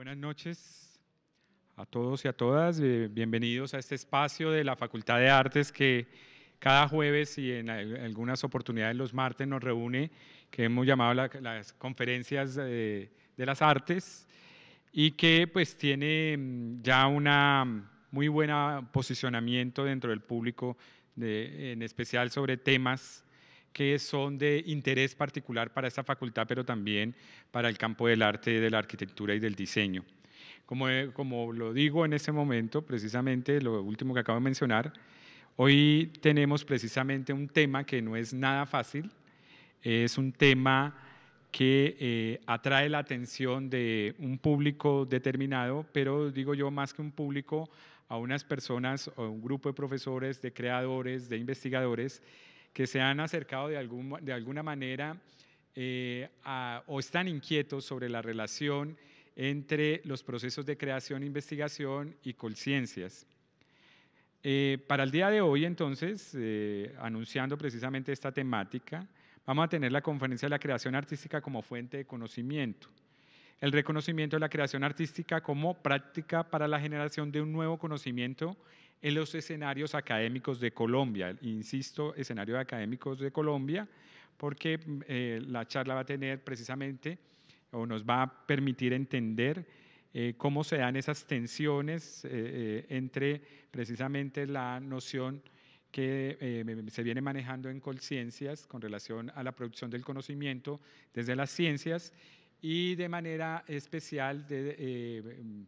Buenas noches a todos y a todas. Bienvenidos a este espacio de la Facultad de Artes que cada jueves y en algunas oportunidades los martes nos reúne, que hemos llamado las conferencias de las artes y que pues tiene mm, ya un muy buen posicionamiento dentro del público, en especial sobre temas que son de interés particular para esta facultad, pero también para el campo del arte, de la arquitectura y del diseño. Eh, como, lo digo en ese momento, precisamente lo último que acabo de mencionar, hoy tenemos precisamente un tema que no es nada fácil, es un tema que eh, atrae la atención de un público determinado, pero digo yo más que un público, a unas personas o un grupo de profesores, de creadores, de investigadores que se han acercado de, alguna manera eh, o están inquietos sobre la relación entre los procesos de creación, investigación y conciencias. Eh, para el día de hoy, entonces, eh, anunciando precisamente esta temática, vamos a tener la conferencia de la creación artística como fuente de conocimiento. El reconocimiento de la creación artística como práctica para la generación de un nuevo conocimiento en los escenarios académicos de Colombia. Insisto, escenarios académicos de Colombia, porque mm, eh, la charla va a tener precisamente o nos va a permitir entender eh, cómo se dan esas tensiones eh, entre precisamente la noción que se viene manejando en Colciencias con relación a la producción del conocimiento desde las ciencias y de manera especial,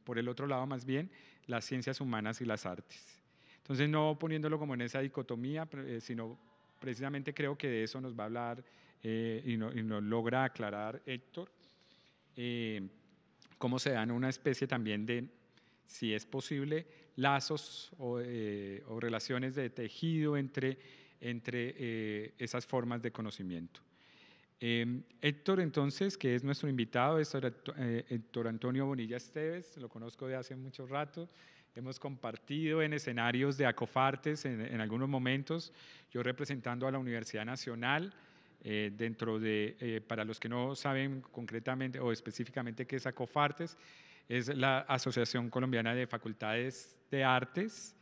por el otro lado más bien, las ciencias humanas y las artes. Entonces, no poniéndolo como en esa dicotomía, eh, sino precisamente creo que de eso nos va a hablar eh, y, nos logra aclarar Héctor, eh, cómo se dan una especie también de, si es posible, lazos o, relaciones de tejido entre, esas formas de conocimiento. Em, Héctor, entonces, que es nuestro invitado, es Héctor Antonio Bonilla Esteves, lo conozco de hace mucho rato, Hemos compartido en escenarios de Acofartes en, algunos momentos, yo representando a la Universidad Nacional. Eh, dentro de, eh, para los que no saben concretamente o específicamente qué es ACOFARTES, es la Asociación Colombiana de Facultades de Artes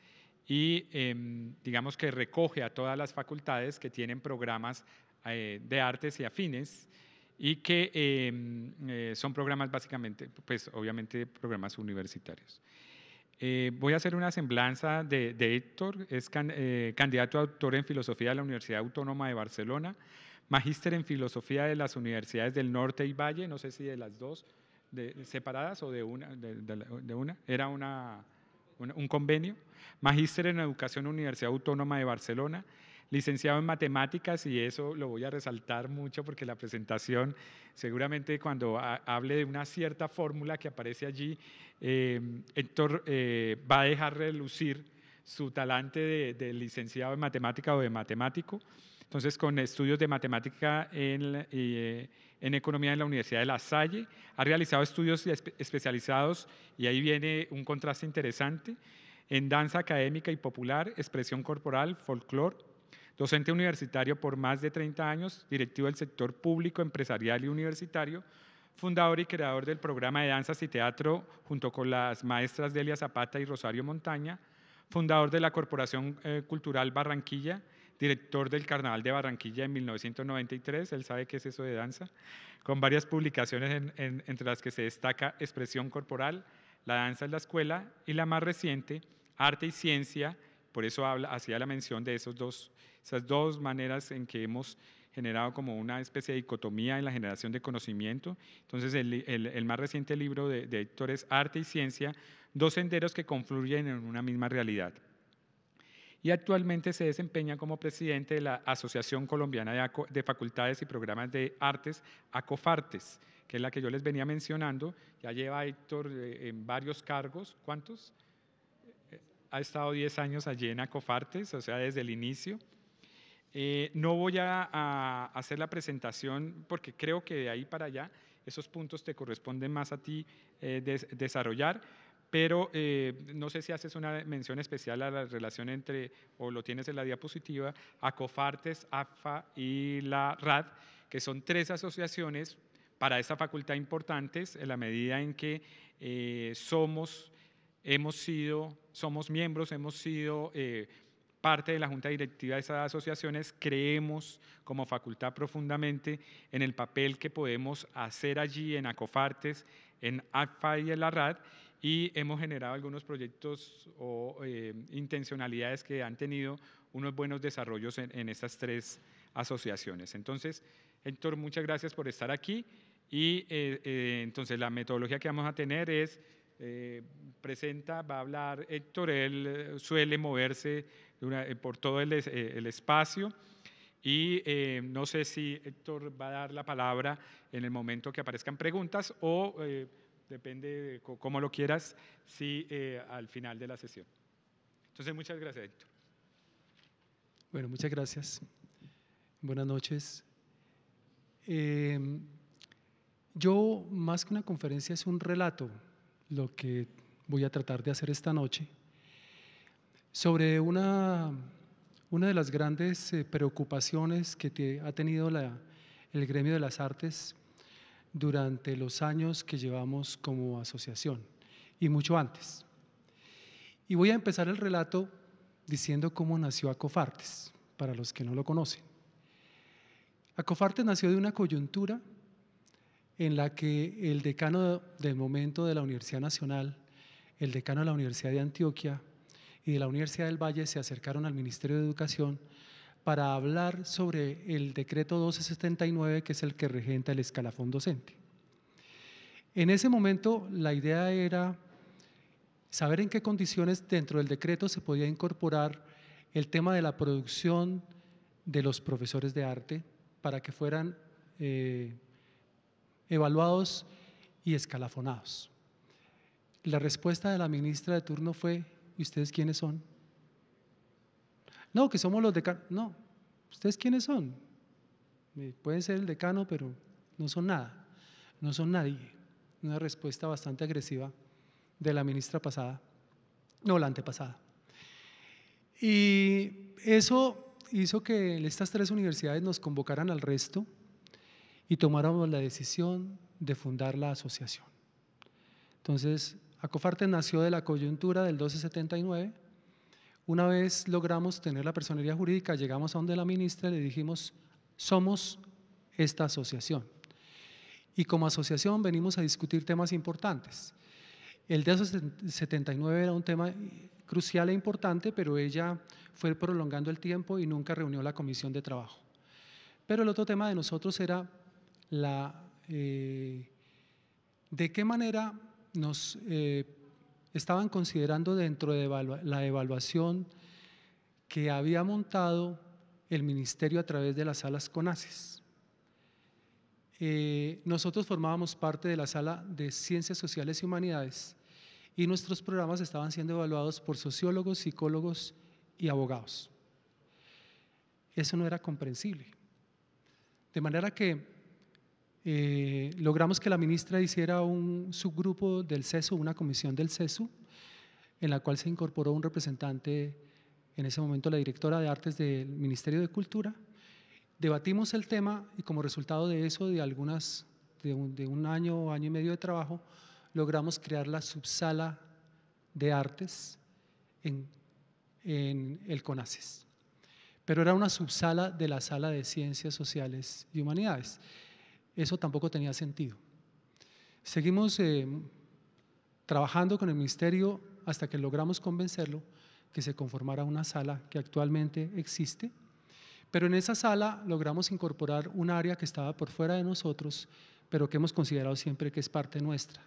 y em, digamos que recoge a todas las facultades que tienen programas eh, de artes y afines y que em, son programas básicamente, pues obviamente programas universitarios. Eh, voy a hacer una semblanza de, Héctor, es eh, candidato a doctor en filosofía de la Universidad Autónoma de Barcelona, magíster en filosofía de las universidades del norte y valle, no sé si de las dos separadas o de una, de, una. era una, un convenio, magíster en educación en Universidad Autónoma de Barcelona, licenciado en matemáticas y eso lo voy a resaltar mucho porque la presentación, seguramente cuando hable de una cierta fórmula que aparece allí, em, Héctor eh, va a dejar relucir su talante de, licenciado en matemática o de matemático. Entonces, con estudios de matemática en, eh, en economía en la Universidad de La Salle, ha realizado estudios especializados y ahí viene un contraste interesante en danza académica y popular, expresión corporal, folclore, docente universitario por más de 30 años, directivo del sector público, empresarial y universitario, fundador y creador del programa de danzas y teatro junto con las maestras Delia Zapata y Rosario Montaña, fundador de la Corporación eh, Cultural Barranquilla, director del Carnaval de Barranquilla en 1993, él sabe qué es eso de danza, con varias publicaciones entre las que se destaca Expresión Corporal, La Danza en la Escuela y la más reciente, Arte y Ciencia, por eso hacía la mención de esos dos esas dos maneras en que hemos generado como una especie de dicotomía en la generación de conocimiento. Entonces, el, más reciente libro de, Héctor es Arte y Ciencia, dos senderos que confluyen en una misma realidad. Y actualmente se desempeña como presidente de la Asociación Colombiana de, de Facultades y Programas de Artes, ACOFARTES, que es la que yo les venía mencionando. Ya lleva Héctor eh, en varios cargos. ¿Cuántos? Eh, ha estado 10 años allí en ACOFARTES, o sea, desde el inicio. Eh, no voy a, hacer la presentación porque creo que de ahí para allá esos puntos te corresponden más a ti eh, desarrollar, pero eh, no sé si haces una mención especial a la relación entre, o lo tienes en la diapositiva, a COFARTES, AFA y la RAD, que son tres asociaciones para esta facultad importantes en la medida en que somos, hemos sido, somos miembros, hemos sido parte de la Junta Directiva de esas asociaciones, creemos como facultad profundamente en el papel que podemos hacer allí en ACOFARTES, en ACFA y en la RAD y hemos generado algunos proyectos o eh, intencionalidades que han tenido unos buenos desarrollos en, en estas tres asociaciones. Entonces, Héctor, muchas gracias por estar aquí y eh, eh, entonces la metodología que vamos a tener es, presenta, va a hablar Héctor, él suele moverse eh, por todo el, eh, espacio. Y eh, no sé si Héctor va a dar la palabra en el momento que aparezcan preguntas o, depende cómo lo quieras, si al final de la sesión. Entonces, muchas gracias, Héctor. Bueno, muchas gracias. Buenas noches. Em, yo, más que una conferencia, es un relato lo que voy a tratar de hacer esta noche sobre una, una de las grandes eh, preocupaciones que ha tenido la, el gremio de las artes durante los años que llevamos como asociación y mucho antes. Y voy a empezar el relato diciendo cómo nació Acofartes, para los que no lo conocen. Acofartes nació de una coyuntura en la que el decano del momento de la Universidad Nacional, el decano de la Universidad de Antioquia, de la Universidad del Valle se acercaron al Ministerio de Educación para hablar sobre el decreto 1279, que es el que regenta el escalafón docente. En ese momento la idea era saber en qué condiciones dentro del decreto se podía incorporar el tema de la producción de los profesores de arte para que fueran eh, evaluados y escalafonados. La respuesta de la ministra de turno fue ¿y ustedes quiénes son? No, que somos los decanos. No, ¿ustedes quiénes son? Pueden ser el decano, pero no son nada, no son nadie. Una respuesta bastante agresiva de la ministra pasada, no, la antepasada. Y eso hizo que estas tres universidades nos convocaran al resto y tomáramos la decisión de fundar la asociación. Entonces, Acofarte nació de la coyuntura del 1279. Una vez logramos tener la personería jurídica, llegamos a donde la ministra le dijimos, somos esta asociación. Y como asociación venimos a discutir temas importantes. El de 79 era un tema crucial e importante, pero ella fue prolongando el tiempo y nunca reunió la comisión de trabajo. Pero el otro tema de nosotros era la, eh, de qué manera nos eh, estaban considerando dentro de la evaluación que había montado el ministerio a través de las salas CONACES. Eh, nosotros formábamos parte de la sala de Ciencias Sociales y Humanidades y nuestros programas estaban siendo evaluados por sociólogos, psicólogos y abogados. Eso no era comprensible. De manera que eh, logramos que la ministra hiciera un subgrupo del CESU, una comisión del CESU, en la cual se incorporó un representante, en ese momento la directora de artes del Ministerio de Cultura. Debatimos el tema y como resultado de eso, de algunas, un, año o año, y medio de trabajo, logramos crear la subsala de artes en, en el CONACES. Pero era una subsala de la sala de ciencias sociales y humanidades eso tampoco tenía sentido. Seguimos eh, trabajando con el ministerio hasta que logramos convencerlo que se conformara una sala que actualmente existe, pero en esa sala logramos incorporar un área que estaba por fuera de nosotros, pero que hemos considerado siempre que es parte nuestra.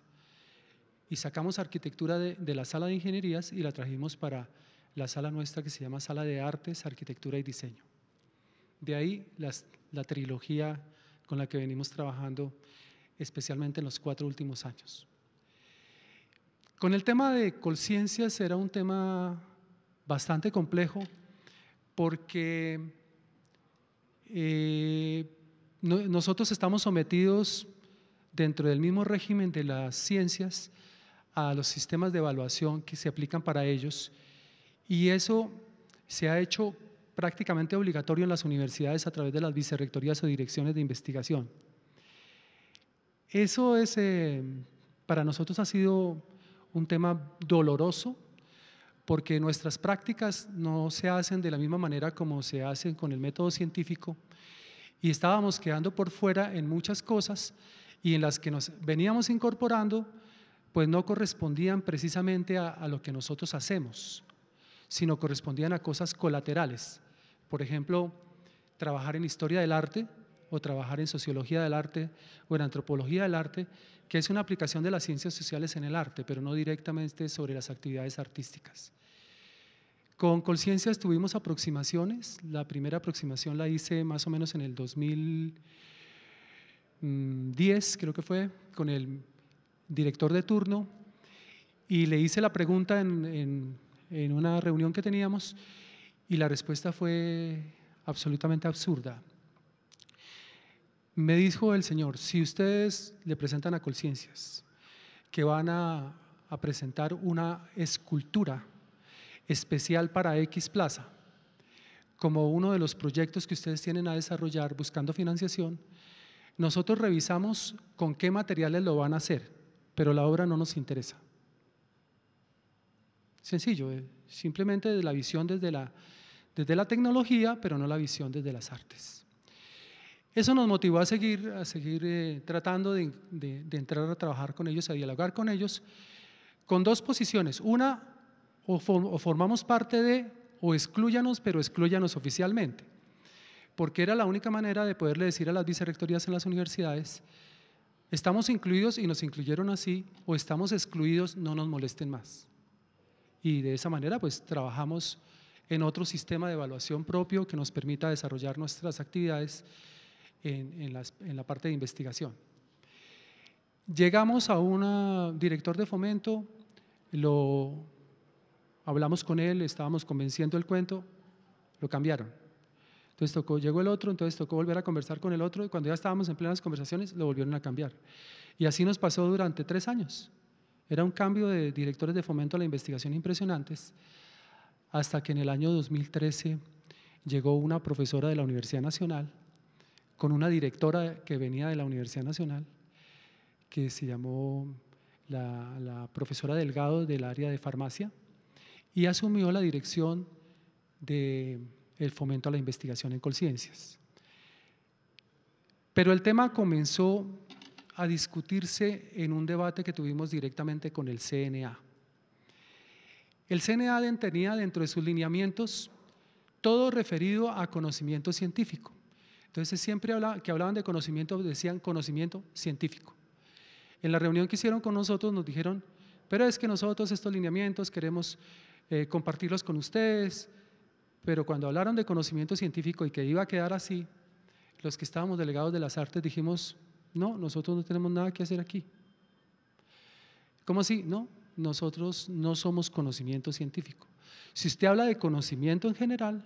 Y sacamos arquitectura de, la sala de ingenierías y la trajimos para la sala nuestra que se llama Sala de Artes, Arquitectura y Diseño. De ahí la trilogía con la que venimos trabajando especialmente en los cuatro últimos años. Con el tema de conciencias era un tema bastante complejo porque eh, nosotros estamos sometidos dentro del mismo régimen de las ciencias a los sistemas de evaluación que se aplican para ellos y eso se ha hecho prácticamente obligatorio en las universidades a través de las vicerrectorías o direcciones de investigación. Eso es, eh, para nosotros ha sido un tema doloroso porque nuestras prácticas no se hacen de la misma manera como se hacen con el método científico y estábamos quedando por fuera en muchas cosas y en las que nos veníamos incorporando pues no correspondían precisamente a lo que nosotros hacemos sino correspondían a cosas colaterales. Por ejemplo, trabajar en historia del arte o trabajar en sociología del arte o en antropología del arte, que es una aplicación de las ciencias sociales en el arte, pero no directamente sobre las actividades artísticas. Con conciencia tuvimos aproximaciones. La primera aproximación la hice más o menos en el 2010, creo que fue, con el director de turno. Y le hice la pregunta en en una reunión que teníamos y la respuesta fue absolutamente absurda. Me dijo el Señor, si ustedes le presentan a Colciencias que van a presentar una escultura especial para X Plaza, como uno de los proyectos que ustedes tienen a desarrollar buscando financiación, nosotros revisamos con qué materiales lo van a hacer, pero la obra no nos interesa. Sencillo, eh, simplemente simplemente la visión desde la, desde la tecnología, pero no la visión desde las artes. Eso nos motivó a seguir, a seguir eh, tratando de, entrar a trabajar con ellos, a dialogar con ellos, con dos posiciones. Una, o, formamos parte de, o excluyanos, pero excluyanos oficialmente, porque era la única manera de poderle decir a las vicerectorías en las universidades, estamos incluidos y nos incluyeron así, o estamos excluidos, no nos molesten más y de esa manera pues trabajamos en otro sistema de evaluación propio que nos permita desarrollar nuestras actividades en, la parte de investigación. Llegamos a un director de fomento, lo hablamos con él, estábamos convenciendo el cuento, lo cambiaron. Entonces tocó, llegó el otro, entonces tocó volver a conversar con el otro y cuando ya estábamos en plenas conversaciones lo volvieron a cambiar. Y así nos pasó durante tres años. Era un cambio de directores de fomento a la investigación impresionantes, hasta que en el año 2013 llegó una profesora de la Universidad Nacional, con una directora que venía de la Universidad Nacional, que se llamó la, profesora Delgado del área de farmacia, y asumió la dirección del de fomento a la investigación en conciencias. Pero el tema comenzó a discutirse en un debate que tuvimos directamente con el CNA. El CNA tenía dentro de sus lineamientos todo referido a conocimiento científico. Entonces siempre que hablaban de conocimiento decían conocimiento científico. En la reunión que hicieron con nosotros nos dijeron, pero es que nosotros estos lineamientos queremos eh, compartirlos con ustedes, pero cuando hablaron de conocimiento científico y que iba a quedar así, los que estábamos delegados de las artes dijimos, no, nosotros no tenemos nada que hacer aquí. ¿Cómo así? No, nosotros no somos conocimiento científico. Si usted habla de conocimiento en general,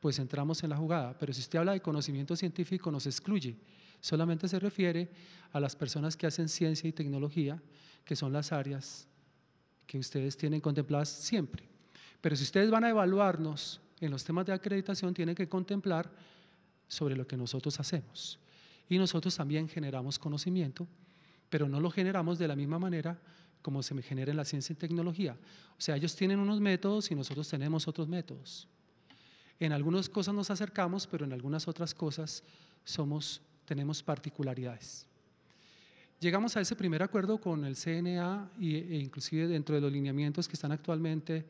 pues entramos en la jugada, pero si usted habla de conocimiento científico nos excluye. Solamente se refiere a las personas que hacen ciencia y tecnología, que son las áreas que ustedes tienen contempladas siempre. Pero si ustedes van a evaluarnos en los temas de acreditación, tienen que contemplar sobre lo que nosotros hacemos y nosotros también generamos conocimiento, pero no lo generamos de la misma manera como se genera en la ciencia y tecnología. O sea, ellos tienen unos métodos y nosotros tenemos otros métodos. En algunas cosas nos acercamos, pero en algunas otras cosas somos, tenemos particularidades. Llegamos a ese primer acuerdo con el CNA y, e inclusive dentro de los lineamientos que están actualmente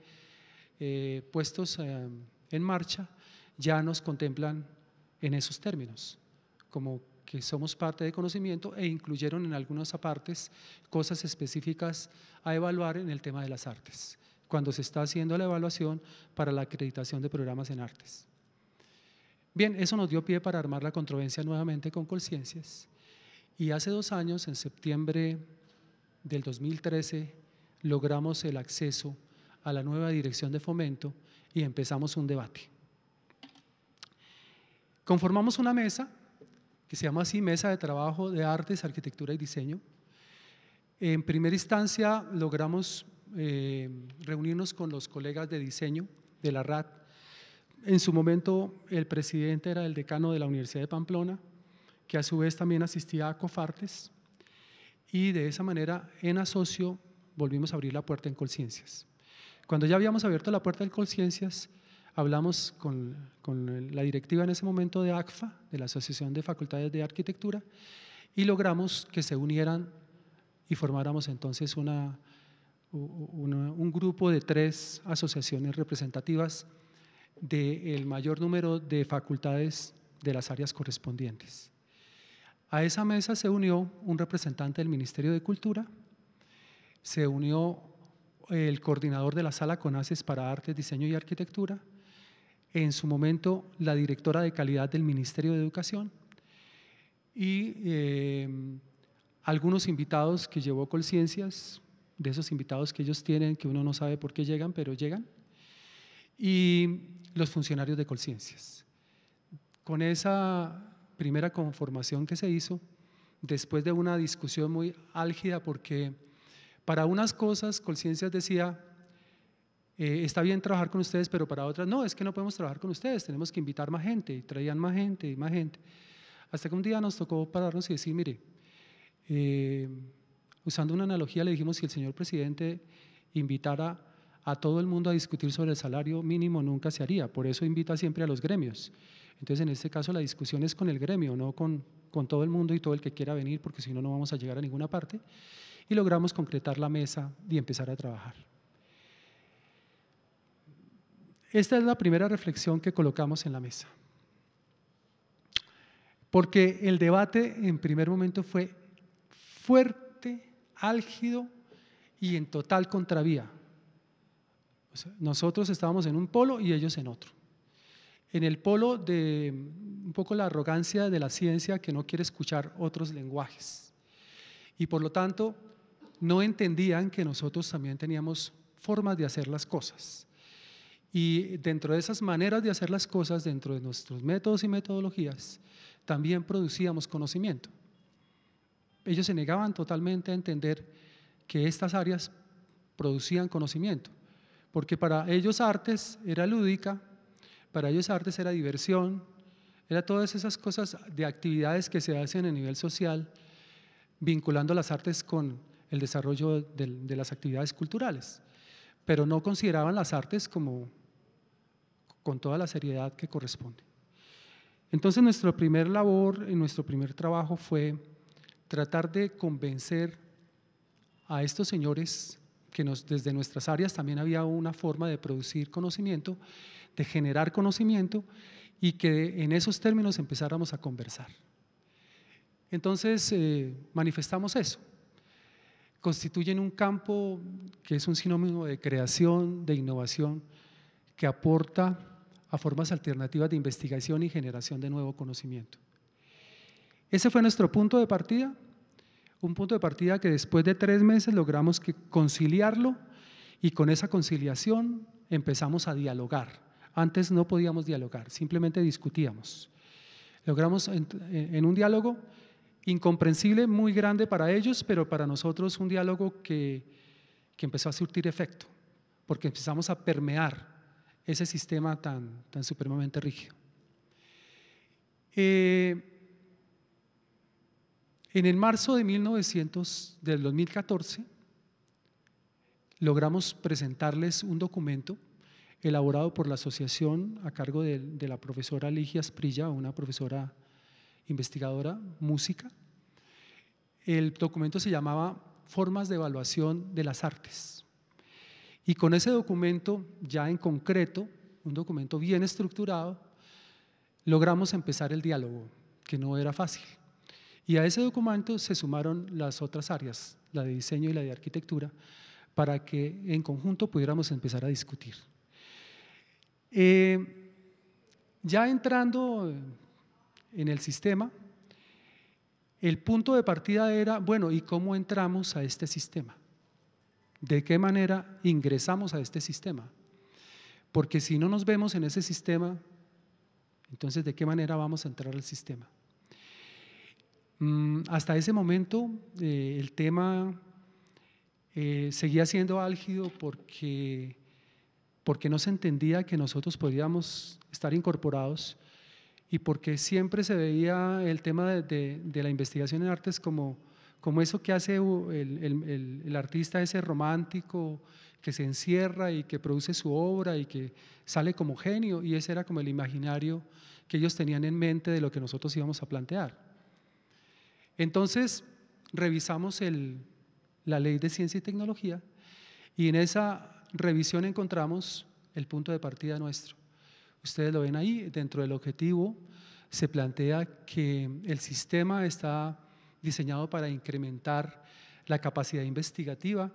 eh, puestos eh, en marcha, ya nos contemplan en esos términos, como que somos parte de conocimiento e incluyeron en algunas apartes cosas específicas a evaluar en el tema de las artes, cuando se está haciendo la evaluación para la acreditación de programas en artes. Bien, eso nos dio pie para armar la controversia nuevamente con Colciencias y hace dos años, en septiembre del 2013, logramos el acceso a la nueva dirección de fomento y empezamos un debate. Conformamos una mesa que se llama así Mesa de Trabajo de Artes, Arquitectura y Diseño. En primera instancia logramos eh, reunirnos con los colegas de diseño de la RAT. En su momento el presidente era el decano de la Universidad de Pamplona, que a su vez también asistía a Cofartes, y de esa manera en asocio volvimos a abrir la puerta en Colciencias. Cuando ya habíamos abierto la puerta en Colciencias, hablamos con, la directiva en ese momento de ACFA, de la Asociación de Facultades de Arquitectura, y logramos que se unieran y formáramos entonces una, un grupo de tres asociaciones representativas del mayor número de facultades de las áreas correspondientes. A esa mesa se unió un representante del Ministerio de Cultura, se unió el coordinador de la sala CONACES para Artes, Diseño y Arquitectura, en su momento la directora de calidad del Ministerio de Educación y eh, algunos invitados que llevó Colciencias, de esos invitados que ellos tienen, que uno no sabe por qué llegan, pero llegan, y los funcionarios de Colciencias. Con esa primera conformación que se hizo, después de una discusión muy álgida, porque para unas cosas Colciencias decía, eh, está bien trabajar con ustedes, pero para otras no, es que no podemos trabajar con ustedes, tenemos que invitar más gente, y traían más gente y más gente. Hasta que un día nos tocó pararnos y decir, mire, eh, usando una analogía le dijimos que el señor presidente invitara a todo el mundo a discutir sobre el salario mínimo nunca se haría, por eso invita siempre a los gremios. Entonces, en este caso, la discusión es con el gremio, no con, con todo el mundo y todo el que quiera venir, porque si no, no vamos a llegar a ninguna parte. Y logramos concretar la mesa y empezar a trabajar. Esta es la primera reflexión que colocamos en la mesa. Porque el debate en primer momento fue fuerte, álgido y en total contravía. nosotros estábamos en un polo y ellos en otro. En el polo de un poco la arrogancia de la ciencia que no quiere escuchar otros lenguajes. Y por lo tanto, no entendían que nosotros también teníamos formas de hacer las cosas. Y dentro de esas maneras de hacer las cosas, dentro de nuestros métodos y metodologías, también producíamos conocimiento. Ellos se negaban totalmente a entender que estas áreas producían conocimiento, porque para ellos artes era lúdica, para ellos artes era diversión, era todas esas cosas de actividades que se hacen a nivel social, vinculando las artes con el desarrollo de las actividades culturales, pero no consideraban las artes como con toda la seriedad que corresponde. Entonces nuestra primer labor, nuestro primer trabajo fue tratar de convencer a estos señores que desde nuestras áreas también había una forma de producir conocimiento, de generar conocimiento y que en esos términos empezáramos a conversar. Entonces eh, manifestamos eso. Constituyen un campo que es un sinónimo de creación, de innovación, que aporta a formas alternativas de investigación y generación de nuevo conocimiento. Ese fue nuestro punto de partida, un punto de partida que después de tres meses logramos conciliarlo y con esa conciliación empezamos a dialogar. Antes no podíamos dialogar, simplemente discutíamos. Logramos en, un diálogo incomprensible, muy grande para ellos, pero para nosotros un diálogo que empezó a surtir efecto, porque empezamos a permear ese sistema tan, tan supremamente rígido. Eh, en el marzo de 2014 logramos presentarles un documento elaborado por la asociación a cargo de, de la profesora Ligia Sprilla, una profesora investigadora música. El documento se llamaba Formas de Evaluación de las Artes. Y con ese documento ya en concreto, un documento bien estructurado, logramos empezar el diálogo, que no era fácil. Y a ese documento se sumaron las otras áreas, la de diseño y la de arquitectura, para que en conjunto pudiéramos empezar a discutir. Eh, ya entrando en el sistema, el punto de partida era, bueno, ¿y cómo entramos a este sistema? de qué manera ingresamos a este sistema. Porque si no nos vemos en ese sistema, entonces de qué manera vamos a entrar al sistema. Mm, hasta ese momento eh, el tema eh, seguía siendo álgido porque, porque no se entendía que nosotros podíamos estar incorporados y porque siempre se veía el tema de la investigación en artes como como eso que hace uh, el, artista ese romántico que se encierra y que produce su obra y que sale como genio, y ese era como el imaginario que ellos tenían en mente de lo que nosotros íbamos a plantear. Entonces, revisamos la ley de ciencia y tecnología, y en esa revisión encontramos el punto de partida nuestro. Ustedes lo ven ahí, dentro del objetivo se plantea que el sistema está diseñado para incrementar la capacidad investigativa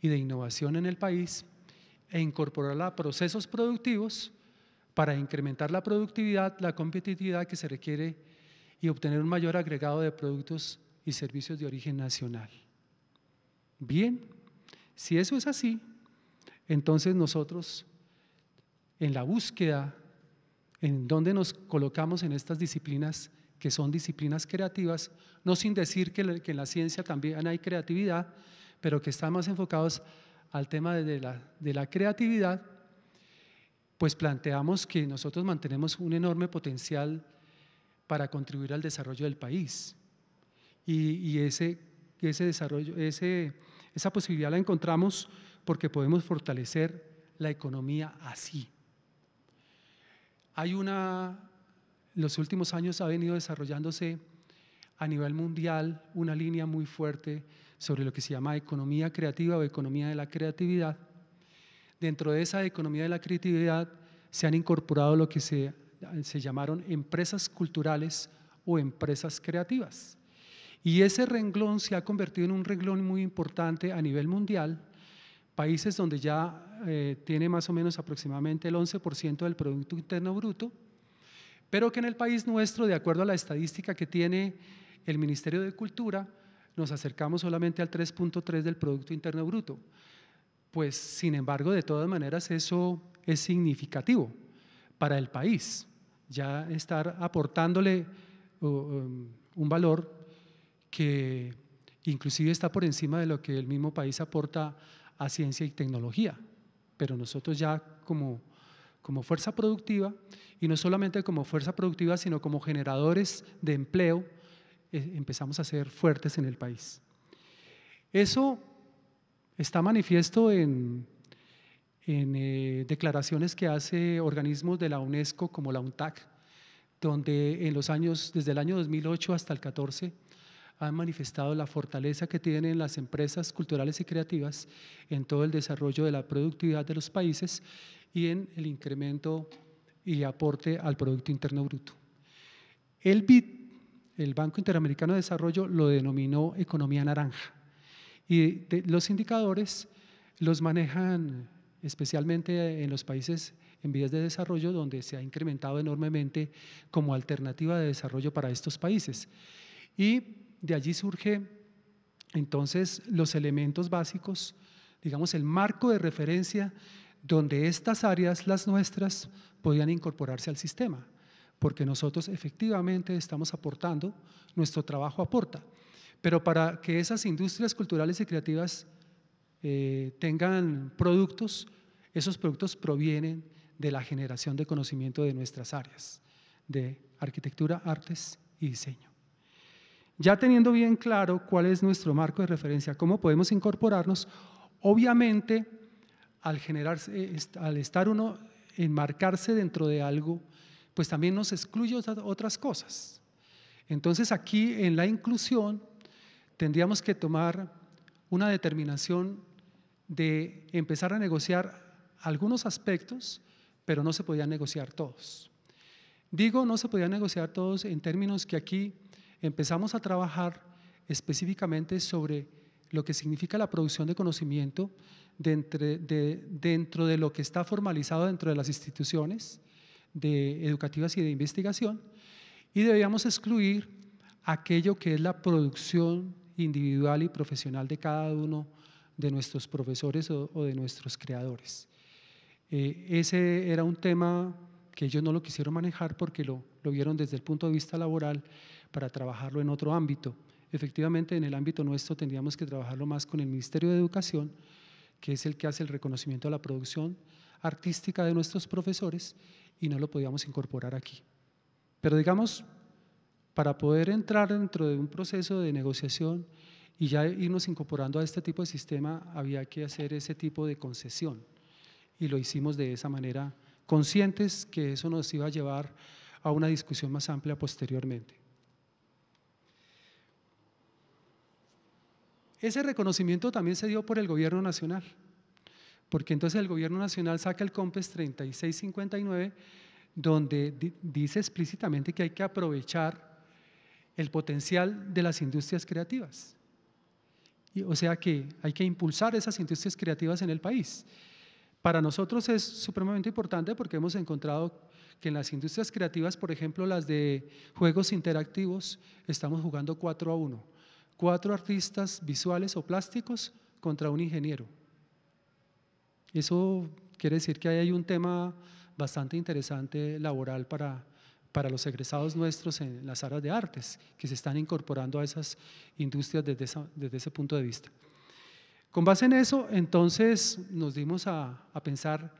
y de innovación en el país e incorporarla a procesos productivos para incrementar la productividad, la competitividad que se requiere y obtener un mayor agregado de productos y servicios de origen nacional. Bien, si eso es así, entonces nosotros en la búsqueda, en donde nos colocamos en estas disciplinas, que son disciplinas creativas, no sin decir que, en la ciencia también hay creatividad, pero que están más enfocados al tema de la, de la creatividad, pues planteamos que nosotros mantenemos un enorme potencial para contribuir al desarrollo del país. Y, y ese, ese desarrollo, ese, esa posibilidad la encontramos porque podemos fortalecer la economía así. Hay una los últimos años ha venido desarrollándose a nivel mundial una línea muy fuerte sobre lo que se llama economía creativa o economía de la creatividad. Dentro de esa economía de la creatividad se han incorporado lo que se, llamaron empresas culturales o empresas creativas. Y ese renglón se ha convertido en un renglón muy importante a nivel mundial. Países donde ya eh, tiene más o menos aproximadamente el 11% del Producto Interno Bruto, pero que en el país nuestro, de acuerdo a la estadística que tiene el Ministerio de Cultura, nos acercamos solamente al 3.3 del Producto Interno Bruto. Pues, sin embargo, de todas maneras, eso es significativo para el país, ya estar aportándole em, un valor que inclusive está por encima de lo que el mismo país aporta a ciencia y tecnología, pero nosotros ya como como fuerza productiva y no solamente como fuerza productiva, sino como generadores de empleo, eh, empezamos a ser fuertes en el país. Eso está manifiesto en, en eh, declaraciones que hace organismos de la UNESCO como la UNTAC, donde en los años, desde el año 2008 hasta el 14, han manifestado la fortaleza que tienen las empresas culturales y creativas en todo el desarrollo de la productividad de los países y en el incremento y aporte al Producto Interno Bruto. El BID, el Banco Interamericano de Desarrollo, lo denominó economía naranja. Y los indicadores los manejan especialmente en los países en vías de desarrollo, donde se ha incrementado enormemente como alternativa de desarrollo para estos países. Y de allí surge entonces los elementos básicos, digamos, el marco de referencia donde estas áreas, las nuestras, podían incorporarse al sistema, porque nosotros efectivamente estamos aportando, nuestro trabajo aporta. Pero para que esas industrias culturales y creativas eh, tengan productos, esos productos provienen de la generación de conocimiento de nuestras áreas, de arquitectura, artes y diseño. Ya teniendo bien claro cuál es nuestro marco de referencia, cómo podemos incorporarnos, obviamente al, generarse, al estar uno, enmarcarse dentro de algo, pues también nos excluye otras cosas. Entonces aquí en la inclusión tendríamos que tomar una determinación de empezar a negociar algunos aspectos, pero no se podían negociar todos. Digo, no se podían negociar todos en términos que aquí empezamos a trabajar específicamente sobre lo que significa la producción de conocimiento dentro de lo que está formalizado dentro de las instituciones de educativas y de investigación, y debíamos excluir aquello que es la producción individual y profesional de cada uno de nuestros profesores o, de nuestros creadores. Eh, ese era un tema que ellos no lo quisieron manejar porque lo, lo vieron desde el punto de vista laboral para trabajarlo en otro ámbito. Efectivamente, en el ámbito nuestro tendríamos que trabajarlo más con el Ministerio de Educación, que es el que hace el reconocimiento a la producción artística de nuestros profesores, y no lo podíamos incorporar aquí. Pero digamos, para poder entrar dentro de un proceso de negociación y ya irnos incorporando a este tipo de sistema, había que hacer ese tipo de concesión. Y lo hicimos de esa manera, conscientes que eso nos iba a llevar a una discusión más amplia posteriormente. Ese reconocimiento también se dio por el gobierno nacional, porque entonces el gobierno nacional saca el COMPES 3659, donde dice explícitamente que hay que aprovechar el potencial de las industrias creativas. o sea que hay que impulsar esas industrias creativas en el país. Para nosotros es supremamente importante porque hemos encontrado que en las industrias creativas, por ejemplo, las de juegos interactivos, estamos jugando 4 a 1 cuatro artistas visuales o plásticos contra un ingeniero. Eso quiere decir que hay un tema bastante interesante laboral para, para los egresados nuestros en las áreas de artes, que se están incorporando a esas industrias desde, ese punto de vista. Con base en eso, entonces nos dimos a, a pensar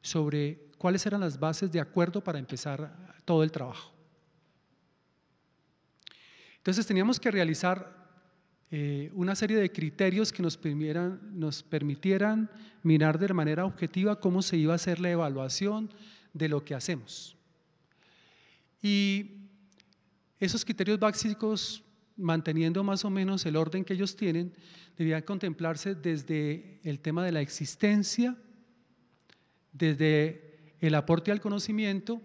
sobre cuáles eran las bases de acuerdo para empezar todo el trabajo. Entonces teníamos que realizar eh, una serie de criterios que nos nos permitieran mirar de manera objetiva cómo se iba a hacer la evaluación de lo que hacemos. Y esos criterios básicos, manteniendo más o menos el orden que ellos tienen, debían contemplarse desde el tema de la existencia, desde el aporte al conocimiento,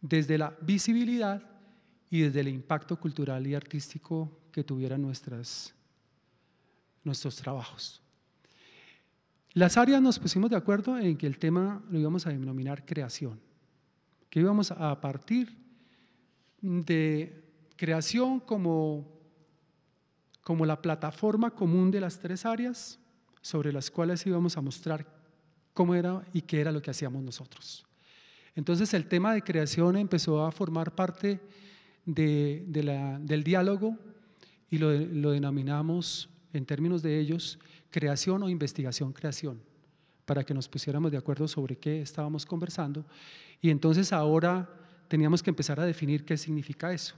desde la visibilidad y desde el impacto cultural y artístico que tuvieran nuestras, nuestros trabajos. Las áreas nos pusimos de acuerdo en que el tema lo íbamos a denominar creación, que íbamos a partir de creación como, como la plataforma común de las tres áreas sobre las cuales íbamos a mostrar cómo era y qué era lo que hacíamos nosotros. Entonces el tema de creación empezó a formar parte de, del diálogo y lo, denominamos en términos de ellos creación o investigación creación para que nos pusiéramos de acuerdo sobre qué estábamos conversando y entonces ahora teníamos que empezar a definir qué significa eso.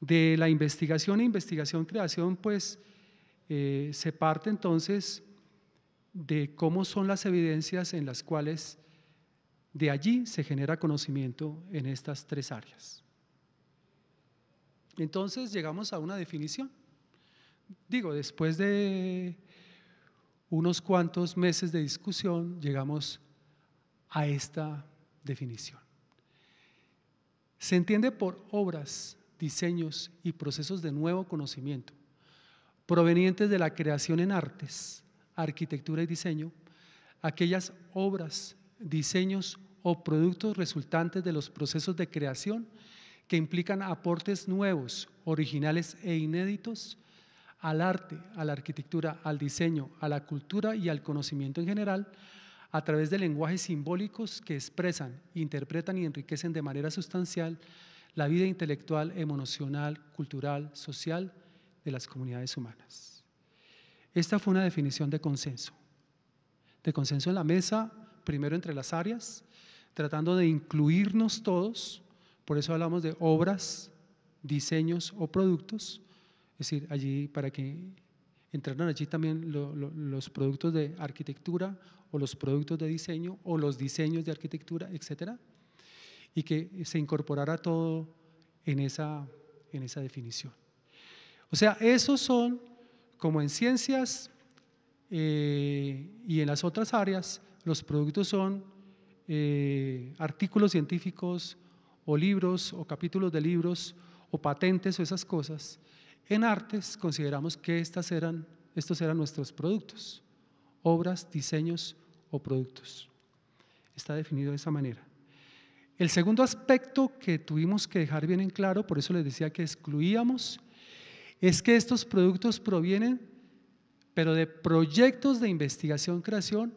De la investigación e investigación creación pues eh, se parte entonces de cómo son las evidencias en las cuales de allí se genera conocimiento en estas tres áreas. Entonces llegamos a una definición. Digo, después de unos cuantos meses de discusión, llegamos a esta definición. Se entiende por obras, diseños y procesos de nuevo conocimiento, provenientes de la creación en artes, arquitectura y diseño, aquellas obras, diseños o productos resultantes de los procesos de creación que implican aportes nuevos, originales e inéditos al arte, a la arquitectura, al diseño, a la cultura y al conocimiento en general, a través de lenguajes simbólicos que expresan, interpretan y enriquecen de manera sustancial la vida intelectual, emocional, cultural, social de las comunidades humanas. Esta fue una definición de consenso. De consenso en la mesa, primero entre las áreas, tratando de incluirnos todos, por eso hablamos de obras, diseños o productos. Es decir, allí para que entraran allí también los productos de arquitectura o los productos de diseño o los diseños de arquitectura, etcétera, y que se incorporara todo en esa, en esa definición. O sea, esos son, como en ciencias eh, y en las otras áreas, los productos son eh, artículos científicos, o libros o capítulos de libros o patentes o esas cosas, en artes consideramos que estas eran, estos eran nuestros productos, obras, diseños o productos. Está definido de esa manera. El segundo aspecto que tuvimos que dejar bien en claro, por eso les decía que excluíamos, es que estos productos provienen, pero de proyectos de investigación-creación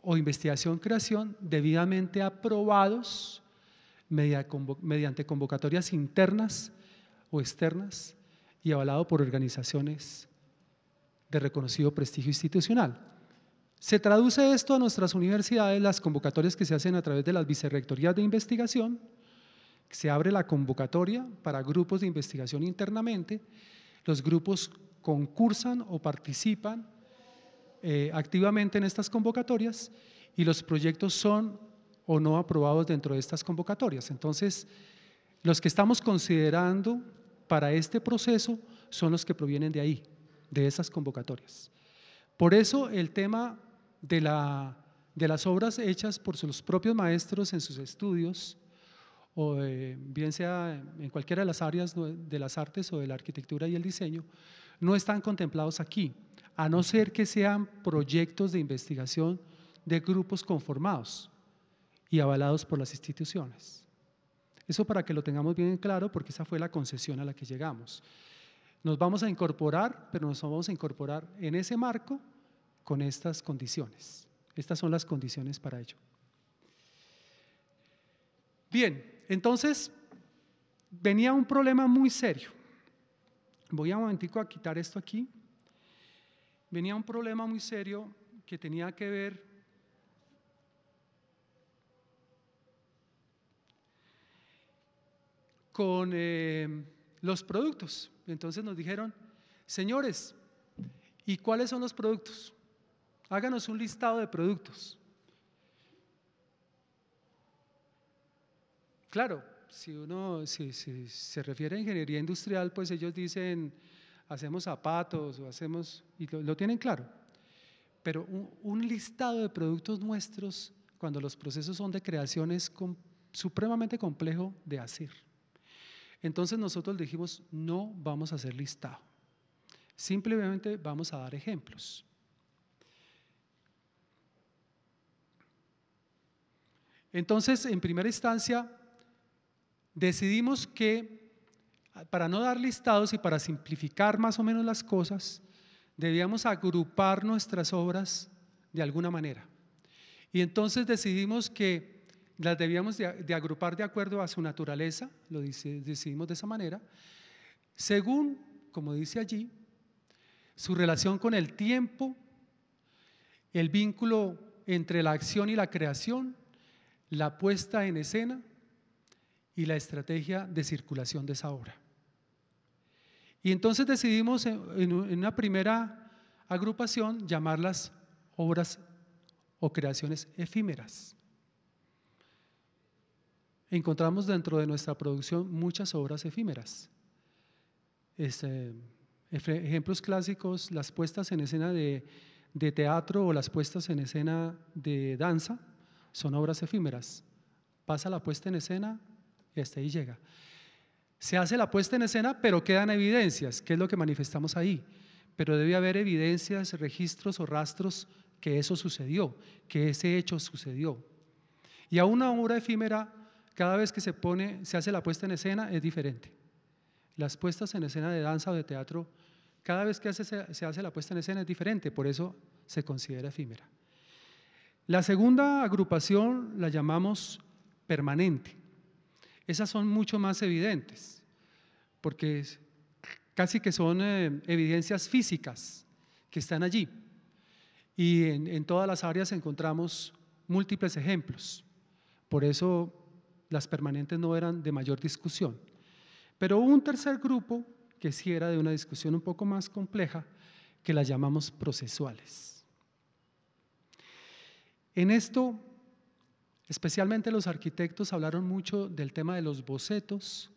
o investigación-creación debidamente aprobados mediante convocatorias internas o externas y avalado por organizaciones de reconocido prestigio institucional. Se traduce esto a nuestras universidades, las convocatorias que se hacen a través de las vicerrectorías de investigación, se abre la convocatoria para grupos de investigación internamente, los grupos concursan o participan eh, activamente en estas convocatorias y los proyectos son o no aprobados dentro de estas convocatorias. Entonces, los que estamos considerando para este proceso son los que provienen de ahí, de esas convocatorias. Por eso el tema de, las obras hechas por sus propios maestros en sus estudios, o eh, bien sea en cualquiera de las áreas de las artes o de la arquitectura y el diseño, no están contemplados aquí, a no ser que sean proyectos de investigación de grupos conformados y avalados por las instituciones. Eso para que lo tengamos bien claro, porque esa fue la concesión a la que llegamos. Nos vamos a incorporar, pero nos vamos a incorporar en ese marco con estas condiciones. Estas son las condiciones para ello. Bien, entonces venía un problema muy serio. Voy a un momentico a quitar esto aquí. Venía un problema muy serio que tenía que ver con eh, los productos. Entonces nos dijeron, señores, ¿y cuáles son los productos? Háganos un listado de productos. Claro, si uno se refiere a ingeniería industrial, pues ellos dicen, hacemos zapatos o hacemos, y lo, tienen claro. Pero un, listado de productos nuestros, cuando los procesos son de creación, es supremamente complejo de hacer. Entonces nosotros dijimos, no vamos a hacer listado, simplemente vamos a dar ejemplos. Entonces, en primera instancia, decidimos que para no dar listados y para simplificar más o menos las cosas, debíamos agrupar nuestras obras de alguna manera. Y entonces decidimos que las debíamos de, agrupar de acuerdo a su naturaleza, lo decidimos de esa manera, según, como dice allí, su relación con el tiempo, el vínculo entre la acción y la creación, la puesta en escena y la estrategia de circulación de esa obra. Y entonces decidimos en una primera agrupación llamarlas obras o creaciones efímeras encontramos dentro de nuestra producción muchas obras efímeras. Este, ejemplos clásicos, las puestas en escena de, teatro o las puestas en escena de danza son obras efímeras. Pasa la puesta en escena y hasta ahí llega. Se hace la puesta en escena, pero quedan evidencias, que es lo que manifestamos ahí. Pero debe haber evidencias, registros o rastros que eso sucedió, que ese hecho sucedió. Y a una obra efímera cada vez que se hace la puesta en escena es diferente. Las puestas en escena de danza o de teatro, cada vez que se hace la puesta en escena es diferente, por eso se considera efímera. La segunda agrupación la llamamos permanente. Esas son mucho más evidentes, porque casi que son eh, evidencias físicas que están allí. Y en, en todas las áreas encontramos múltiples ejemplos. Por eso las permanentes no eran de mayor discusión. Pero hubo un tercer grupo que sí era de una discusión un poco más compleja, que las llamamos procesuales. En esto, especialmente los arquitectos hablaron mucho del tema de los bocetos,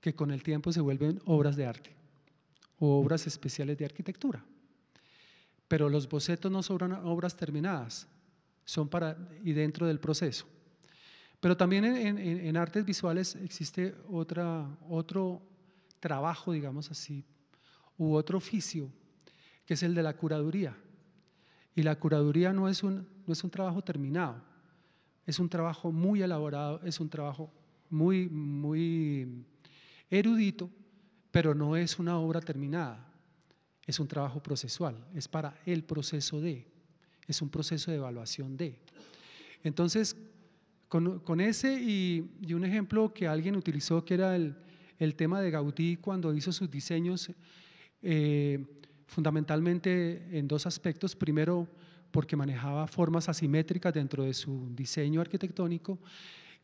que con el tiempo se vuelven obras de arte o obras especiales de arquitectura. Pero los bocetos no son obras terminadas, son para y dentro del proceso. Pero también en, artes visuales existe otra, otro trabajo, digamos así, u otro oficio, que es el de la curaduría. Y la curaduría no es un, no es un trabajo terminado, es un trabajo muy elaborado, es un trabajo muy, muy erudito, pero no es una obra terminada, es un trabajo procesual, es para el proceso de, es un proceso de evaluación de. Entonces, con, ese y, un ejemplo que alguien utilizó que era el, tema de Gaudí cuando hizo sus diseños, eh, fundamentalmente en dos aspectos. Primero, porque manejaba formas asimétricas dentro de su diseño arquitectónico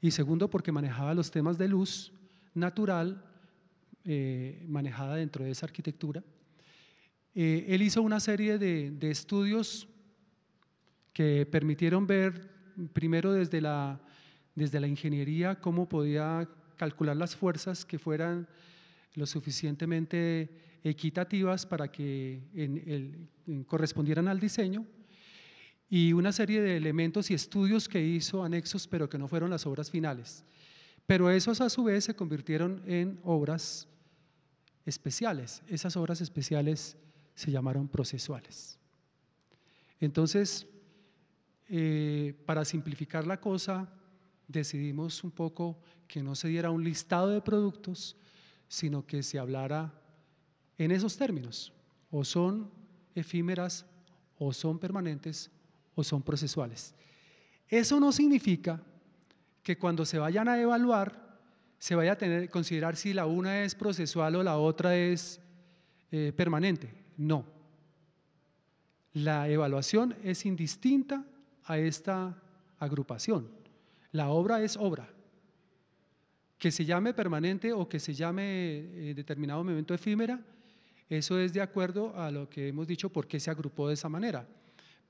y segundo, porque manejaba los temas de luz natural eh, manejada dentro de esa arquitectura. Eh, él hizo una serie de, estudios que permitieron ver primero desde la desde la ingeniería cómo podía calcular las fuerzas que fueran lo suficientemente equitativas para que correspondieran al diseño y una serie de elementos y estudios que hizo anexos pero que no fueron las obras finales. Pero esos a su vez se convirtieron en obras especiales. Esas obras especiales se llamaron procesuales. Entonces, eh, para simplificar la cosa, decidimos un poco que no se diera un listado de productos, sino que se hablara en esos términos. O son efímeras, o son permanentes, o son procesuales. Eso no significa que cuando se vayan a evaluar, se vaya a tener, considerar si la una es procesual o la otra es eh, permanente. No. La evaluación es indistinta a esta agrupación. La obra es obra. Que se llame permanente o que se llame en eh, determinado momento efímera, eso es de acuerdo a lo que hemos dicho por qué se agrupó de esa manera.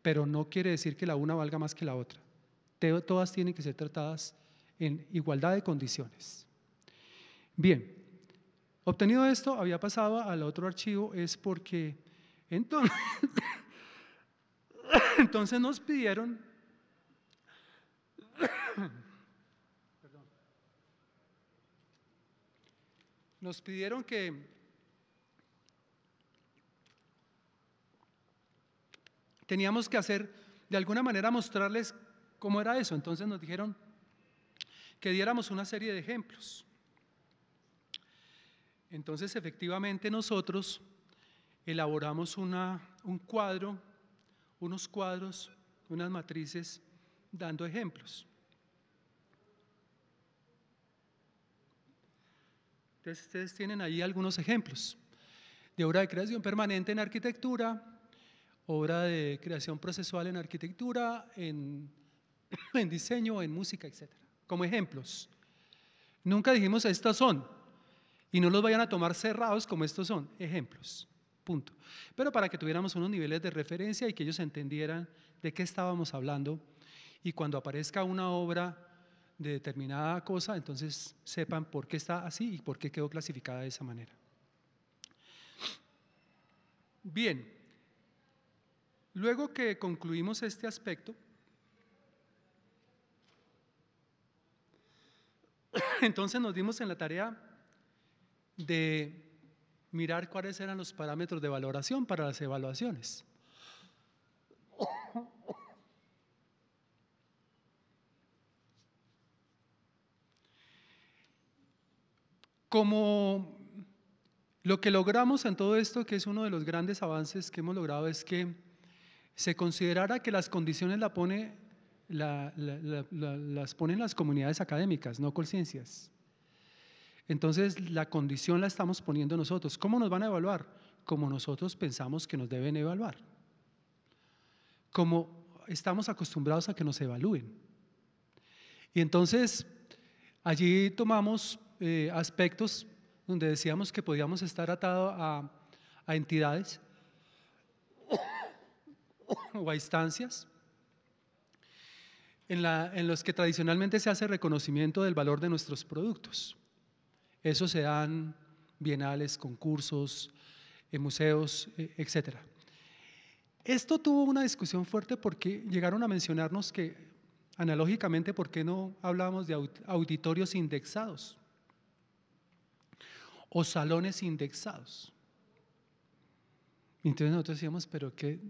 Pero no quiere decir que la una valga más que la otra. Todas tienen que ser tratadas en igualdad de condiciones. Bien, obtenido esto, había pasado al otro archivo, es porque entonces, entonces nos pidieron nos pidieron que teníamos que hacer, de alguna manera, mostrarles cómo era eso. Entonces nos dijeron que diéramos una serie de ejemplos. Entonces, efectivamente, nosotros elaboramos un cuadro, unos cuadros, unas matrices dando ejemplos. Entonces ustedes tienen ahí algunos ejemplos de obra de creación permanente en arquitectura, obra de creación procesual en arquitectura, en, en diseño, en música, etc. Como ejemplos. Nunca dijimos estos son y no los vayan a tomar cerrados como estos son, ejemplos. Punto. Pero para que tuviéramos unos niveles de referencia y que ellos entendieran de qué estábamos hablando y cuando aparezca una obra de determinada cosa, entonces sepan por qué está así y por qué quedó clasificada de esa manera. Bien, luego que concluimos este aspecto, entonces nos dimos en la tarea de mirar cuáles eran los parámetros de valoración para las evaluaciones. Como lo que logramos en todo esto, que es uno de los grandes avances que hemos logrado, es que se considerara que las condiciones la pone, las ponen las comunidades académicas, no con ciencias. Entonces, la condición la estamos poniendo nosotros. ¿Cómo nos van a evaluar? Como nosotros pensamos que nos deben evaluar. Como estamos acostumbrados a que nos evalúen. Y entonces, allí tomamos eh, aspectos donde decíamos que podíamos estar atados a, entidades o a instancias en, los que tradicionalmente se hace reconocimiento del valor de nuestros productos. Eso se dan bienales, concursos, en eh, museos, eh, etc. Esto tuvo una discusión fuerte porque llegaron a mencionarnos que, analógicamente, ¿por qué no hablamos de auditorios indexados? o salones indexados. entonces nosotros decíamos, pero qué,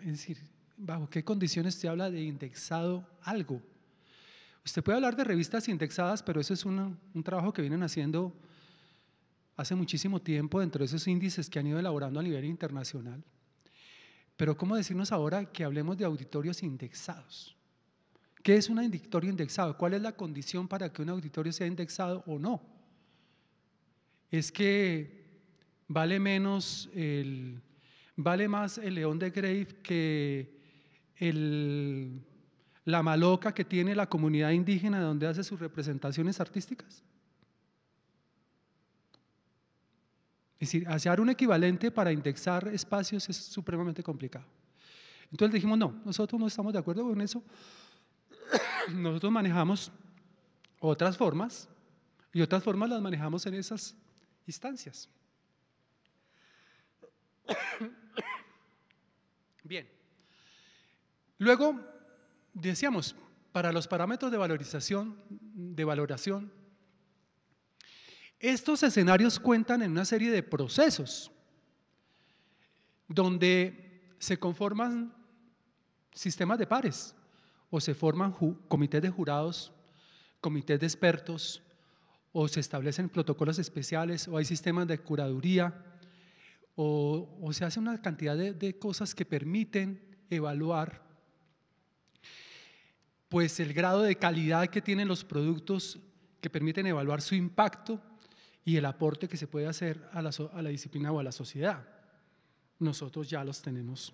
es decir, ¿bajo qué condiciones usted habla de indexado algo? Usted puede hablar de revistas indexadas, pero eso es un trabajo que vienen haciendo hace muchísimo tiempo dentro de esos índices que han ido elaborando a nivel internacional. Pero ¿cómo decirnos ahora que hablemos de auditorios indexados? ¿Qué es un auditorio indexado? ¿Cuál es la condición para que un auditorio sea indexado o no? es que vale menos el, vale más el león de Grave que la maloca que tiene la comunidad indígena donde hace sus representaciones artísticas. Es decir, hacer un equivalente para indexar espacios es supremamente complicado. Entonces dijimos, no, nosotros no estamos de acuerdo con eso. Nosotros manejamos otras formas y otras formas las manejamos en esas instancias. Bien. Luego, decíamos, para los parámetros de valorización, de valoración, estos escenarios cuentan en una serie de procesos donde se conforman sistemas de pares o se forman comités de jurados, comités de expertos, o se establecen protocolos especiales, o hay sistemas de curaduría, o, se hace una cantidad de, cosas que permiten evaluar pues el grado de calidad que tienen los productos que permiten evaluar su impacto y el aporte que se puede hacer a la, disciplina o a la sociedad. Nosotros ya los tenemos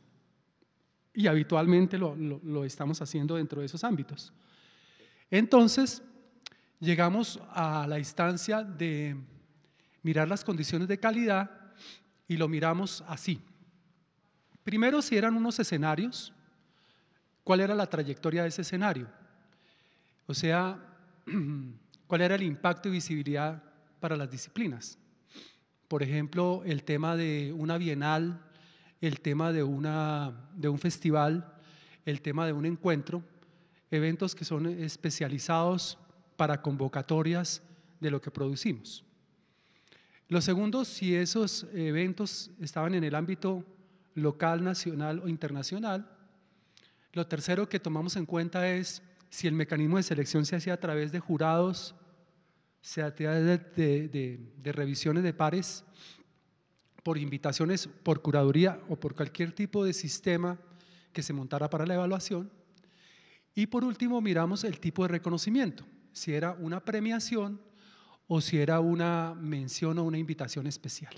y habitualmente lo, lo estamos haciendo dentro de esos ámbitos. Entonces, llegamos a la instancia de mirar las condiciones de calidad y lo miramos así. Primero, si eran unos escenarios, cuál era la trayectoria de ese escenario. O sea, cuál era el impacto y visibilidad para las disciplinas. Por ejemplo, el tema de una bienal, el tema de, una, de un festival, el tema de un encuentro, eventos que son especializados para convocatorias de lo que producimos. Lo segundo, si esos eventos estaban en el ámbito local, nacional o internacional. Lo tercero que tomamos en cuenta es si el mecanismo de selección se hacía a través de jurados, se hacía de, de revisiones de pares, por invitaciones, por curaduría o por cualquier tipo de sistema que se montara para la evaluación. Y por último, miramos el tipo de reconocimiento si era una premiación o si era una mención o una invitación especial.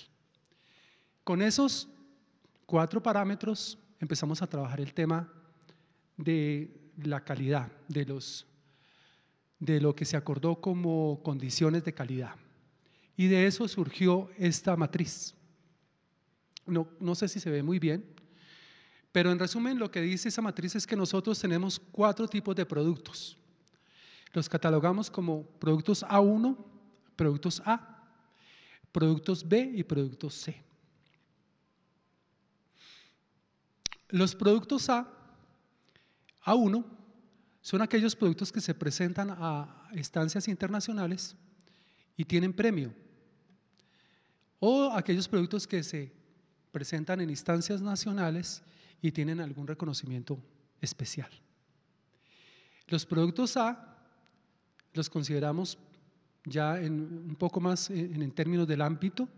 Con esos cuatro parámetros empezamos a trabajar el tema de la calidad, de, los, de lo que se acordó como condiciones de calidad. Y de eso surgió esta matriz. No, no sé si se ve muy bien, pero en resumen lo que dice esa matriz es que nosotros tenemos cuatro tipos de productos. Los catalogamos como productos A1, productos A, productos B y productos C. Los productos A, A1, son aquellos productos que se presentan a instancias internacionales y tienen premio. O aquellos productos que se presentan en instancias nacionales y tienen algún reconocimiento especial. Los productos A los consideramos ya en, un poco más eh, en, términos del ámbito,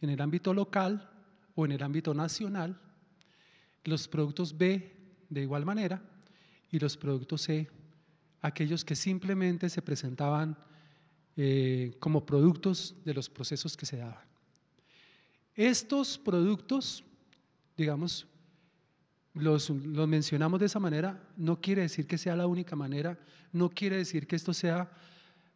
en el ámbito local o en el ámbito nacional, los productos B de igual manera y los productos C, aquellos que simplemente se presentaban eh, como productos de los procesos que se daban. Estos productos, digamos, los, los, mencionamos de esa manera, no quiere decir que sea la única manera, no quiere decir que esto sea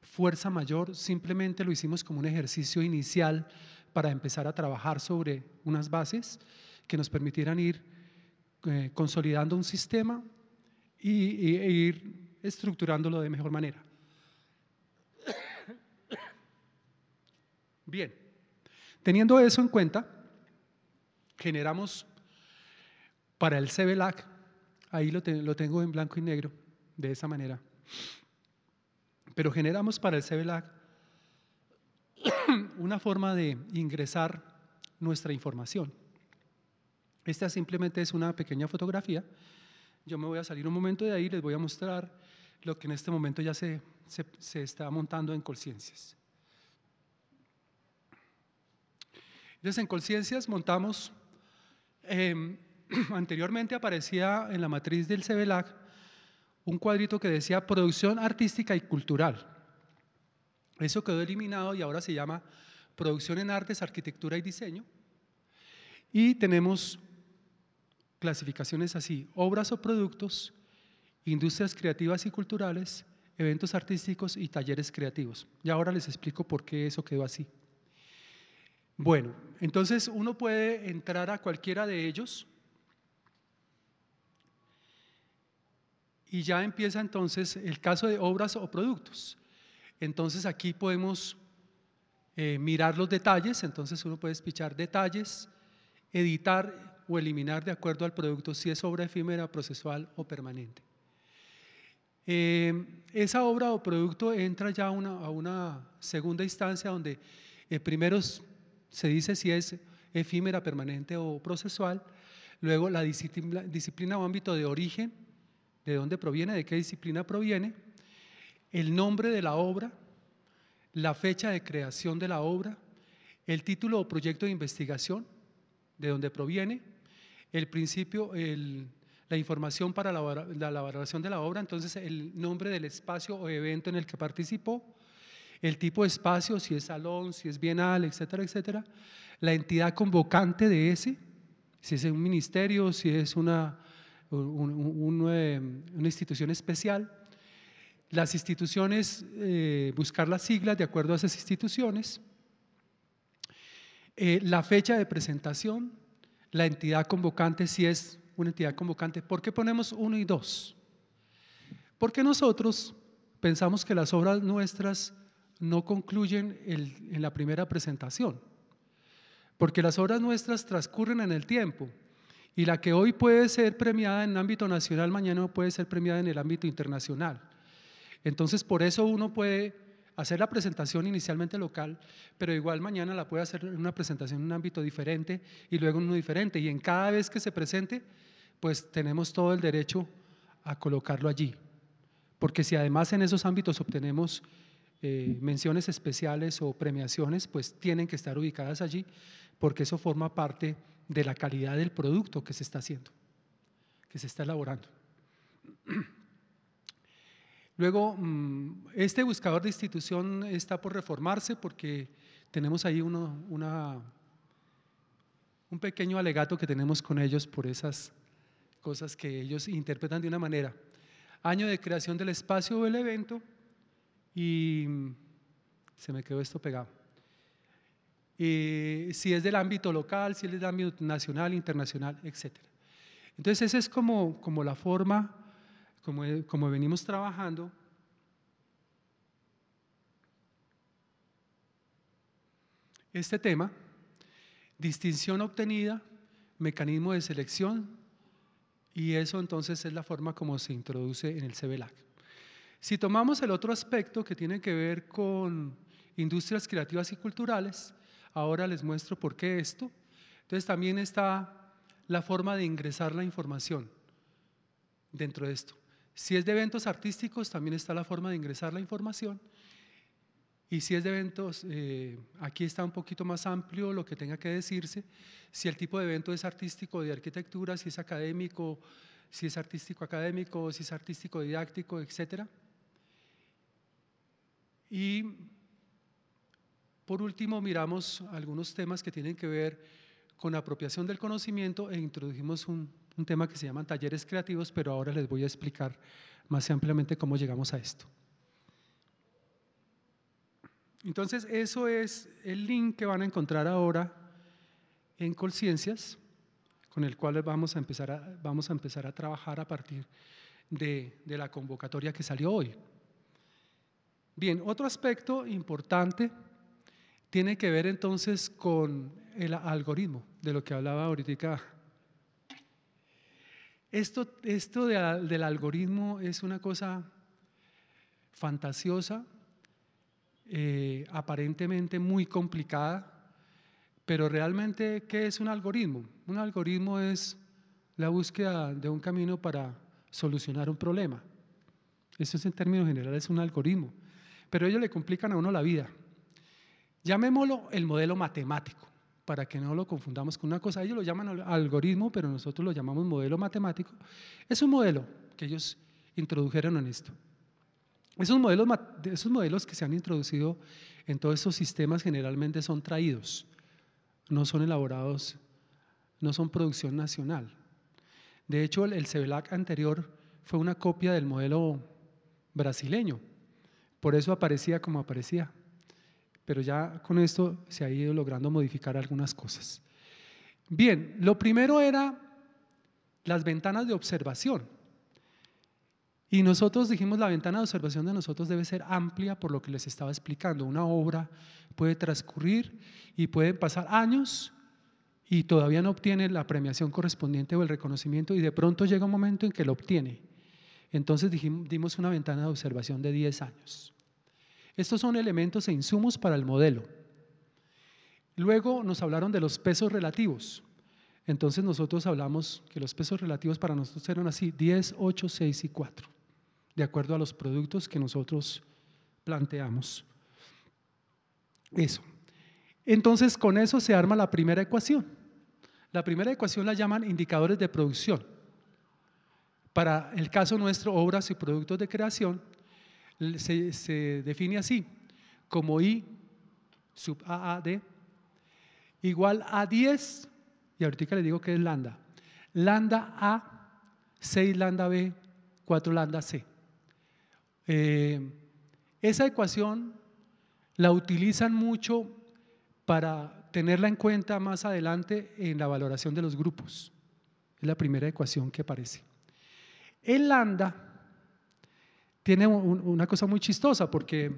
fuerza mayor, simplemente lo hicimos como un ejercicio inicial para empezar a trabajar sobre unas bases que nos permitieran ir eh, consolidando un sistema y, e ir estructurándolo de mejor manera. Bien, teniendo eso en cuenta, generamos para el CBLAC, ahí lo, tengo en blanco y negro, de esa manera. Pero generamos para el CBLAC una forma de ingresar nuestra información. Esta simplemente es una pequeña fotografía. Yo me voy a salir un momento de ahí les voy a mostrar lo que en este momento ya se, se, está montando en Colciencias. Entonces, en Colciencias montamos em, anteriormente aparecía en la matriz del CBLAC un cuadrito que decía producción artística y cultural. Eso quedó eliminado y ahora se llama producción en artes, arquitectura y diseño. Y tenemos clasificaciones así, obras o productos, industrias creativas y culturales, eventos artísticos y talleres creativos. Y ahora les explico por qué eso quedó así. Bueno, entonces uno puede entrar a cualquiera de ellos Y ya empieza entonces el caso de obras o productos. Entonces aquí podemos eh, mirar los detalles, entonces uno puede espichar detalles, editar o eliminar de acuerdo al producto si es obra efímera, procesual o permanente. Eh, esa obra o producto entra ya una, a una segunda instancia donde eh, primero se dice si es efímera, permanente o procesual, luego la disciplina o ámbito de origen, de dónde proviene, de qué disciplina proviene, el nombre de la obra, la fecha de creación de la obra, el título o proyecto de investigación, de dónde proviene, el principio, el, la información para la, la, valoración de la obra, entonces el nombre del espacio o evento en el que participó, el tipo de espacio, si es salón, si es bienal, etcétera, etcétera, la entidad convocante de ese, si es un ministerio, si es una eh, una institución especial. Las instituciones, eh, buscar las siglas de acuerdo a esas instituciones, eh, la fecha de presentación, la entidad convocante, si es una entidad convocante. ¿Por qué ponemos uno y dos? Porque nosotros pensamos que las obras nuestras no concluyen en la primera presentación, porque las obras nuestras transcurren en el tiempo. Y la que hoy puede ser premiada en un ámbito nacional, mañana puede ser premiada en el ámbito internacional. Entonces, por eso uno puede hacer la presentación inicialmente local, pero igual mañana la puede hacer en una presentación en un ámbito diferente y luego en uno diferente. Y en cada vez que se presente, pues tenemos todo el derecho a colocarlo allí. Porque si además en esos ámbitos obtenemos eh, menciones especiales o premiaciones, pues tienen que estar ubicadas allí, porque eso forma parte de la calidad del producto que se está haciendo, que se está elaborando. Luego, mm, este buscador de institución está por reformarse porque tenemos ahí uno, una, un pequeño alegato que tenemos con ellos por esas cosas que ellos interpretan de una manera. Año de creación del espacio o del evento y mm, se me quedó esto pegado. Eh, si es del ámbito local, si es del ámbito nacional, internacional, etc. Entonces esa es como, como la forma, como, como venimos trabajando. Este tema, distinción obtenida, mecanismo de selección, y eso entonces es la forma como se introduce en el CBLAC. Si tomamos el otro aspecto que tiene que ver con industrias creativas y culturales, Ahora les muestro por qué esto. Entonces también está la forma de ingresar la información dentro de esto. Si es de eventos artísticos, también está la forma de ingresar la información. Y si es de eventos, eh, aquí está un poquito más amplio lo que tenga que decirse. Si el tipo de evento es artístico de arquitectura, si es académico, si es artístico académico, si es artístico didáctico, etc. Y por último, miramos algunos temas que tienen que ver con la apropiación del conocimiento e introdujimos un, tema que se llama talleres creativos, pero ahora les voy a explicar más ampliamente cómo llegamos a esto. Entonces, eso es el link que van a encontrar ahora en Colciencias, con el cual vamos a empezar a, vamos a, empezar a trabajar a partir de, de la convocatoria que salió hoy. Bien, otro aspecto importante tiene que ver entonces con el algoritmo de lo que hablaba ahorita. Esto, esto del algoritmo es una cosa fantasiosa, eh, aparentemente muy complicada, pero realmente, ¿qué es un algoritmo? Un algoritmo es la búsqueda de un camino para solucionar un problema. Eso en términos generales es un algoritmo. Pero ellos le complican a uno la vida. Llamémoslo el modelo matemático, para que no lo confundamos con una cosa. Ellos lo llaman algoritmo, pero nosotros lo llamamos modelo matemático. Es un modelo que ellos introdujeron en esto. Esos modelos, esos modelos que se han introducido en todos estos sistemas generalmente son traídos, no son elaborados, no son producción nacional. De hecho, el CEBELAC anterior fue una copia del modelo brasileño, por eso aparecía como aparecía pero ya con esto se ha ido logrando modificar algunas cosas. Bien, lo primero era las ventanas de observación. Y nosotros dijimos, la ventana de observación de nosotros debe ser amplia por lo que les estaba explicando. Una obra puede transcurrir y pueden pasar años y todavía no obtiene la premiación correspondiente o el reconocimiento y de pronto llega un momento en que lo obtiene. Entonces dimos una ventana de observación de 10 años. Estos son elementos e insumos para el modelo. Luego nos hablaron de los pesos relativos. Entonces nosotros hablamos que los pesos relativos para nosotros eran así, 10, 8, 6 y 4, de acuerdo a los productos que nosotros planteamos. Eso. Entonces con eso se arma la primera ecuación. La primera ecuación la llaman indicadores de producción. Para el caso nuestro, obras y productos de creación, se, define así, como I sub AAD igual a 10, y ahorita le digo que es lambda, lambda A, 6 lambda B, 4 lambda C. Eh, esa ecuación la utilizan mucho para tenerla en cuenta más adelante en la valoración de los grupos. Es la primera ecuación que aparece. El lambda tiene una cosa muy chistosa porque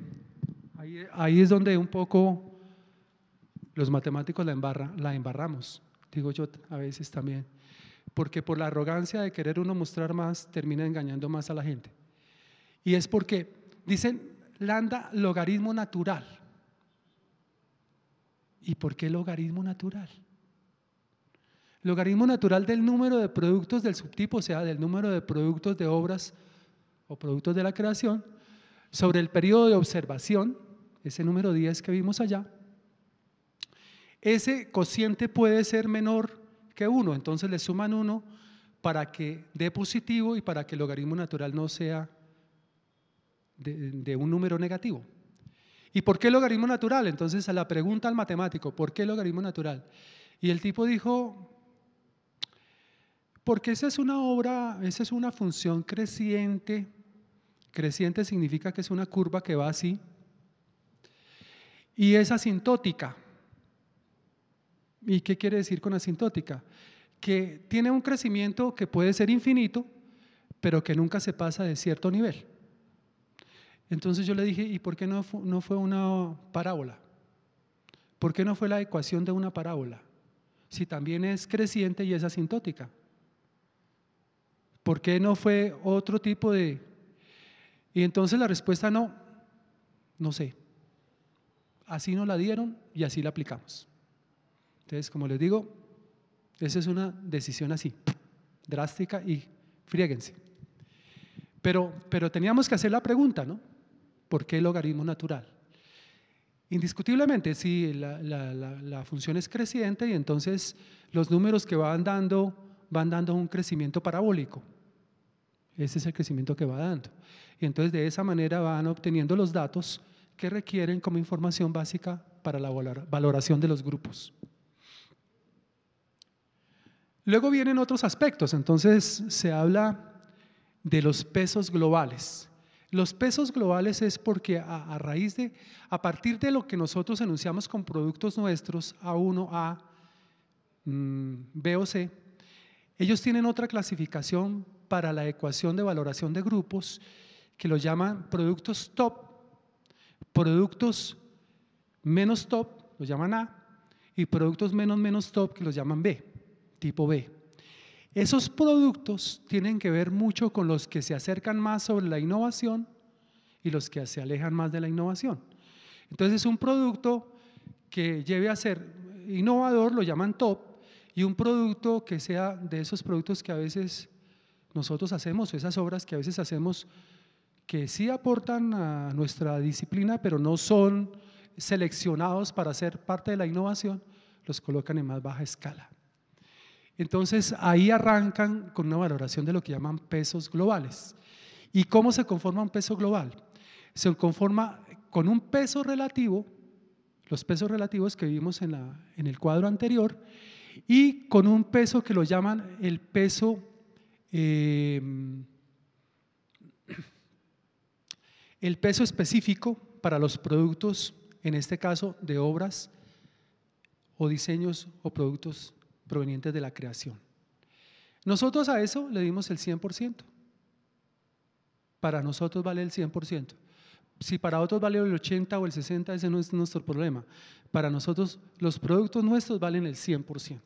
ahí, es donde un poco los matemáticos la, la embarramos, digo yo a veces también, porque por la arrogancia de querer uno mostrar más termina engañando más a la gente. Y es porque dicen lambda logaritmo natural. ¿Y por qué logaritmo natural? Logaritmo natural del número de productos del subtipo, o sea, del número de productos de obras o productos de la creación, sobre el periodo de observación, ese número 10 que vimos allá, ese cociente puede ser menor que 1, entonces le suman 1 para que dé positivo y para que el logaritmo natural no sea de, un número negativo. ¿Y por qué logaritmo natural? Entonces a la pregunta al matemático, ¿por qué logaritmo natural? Y el tipo dijo, porque esa es una obra, esa es una función creciente Creciente significa que es una curva que va así y es asintótica. ¿Y qué quiere decir con asintótica? Que tiene un crecimiento que puede ser infinito, pero que nunca se pasa de cierto nivel. Entonces yo le dije, ¿y por qué no fue, no fue una parábola? ¿Por qué no fue la ecuación de una parábola? Si también es creciente y es asintótica. ¿Por qué no fue otro tipo de y entonces la respuesta no, no sé. Así nos la dieron y así la aplicamos. Entonces, como les digo, esa es una decisión así, drástica y fríguense. Pero, pero teníamos que hacer la pregunta, ¿no? ¿Por qué el logaritmo natural? Indiscutiblemente, sí, la, función es creciente y entonces los números que van dando van dando un crecimiento parabólico. Ese es el crecimiento que va dando. Y entonces de esa manera van obteniendo los datos que requieren como información básica para la valoración de los grupos. Luego vienen otros aspectos, entonces se habla de los pesos globales. Los pesos globales es porque a, raíz de, a partir de lo que nosotros enunciamos con productos nuestros, A1, A, mm, B o C, ellos tienen otra clasificación para la ecuación de valoración de grupos que los llaman productos top, productos menos top, los llaman A, y productos menos menos top que los llaman B, tipo B. Esos productos tienen que ver mucho con los que se acercan más sobre la innovación y los que se alejan más de la innovación. Entonces, un producto que lleve a ser innovador lo llaman top y un producto que sea de esos productos que a veces nosotros hacemos, esas obras que a veces hacemos que sí aportan a nuestra disciplina, pero no son seleccionados para ser parte de la innovación, los colocan en más baja escala. Entonces ahí arrancan con una valoración de lo que llaman pesos globales. ¿Y cómo se conforma un peso global? Se conforma con un peso relativo, los pesos relativos que vimos en, la, en el cuadro anterior, y con un peso que lo llaman el peso Em, el peso específico para los productos, en este caso de obras o diseños o productos provenientes de la creación. Nosotros a eso le dimos el 100%. Para nosotros vale el 100%. Si para otros vale el 80 o el 60, ese no es nuestro problema. Para nosotros los productos nuestros valen el 100%.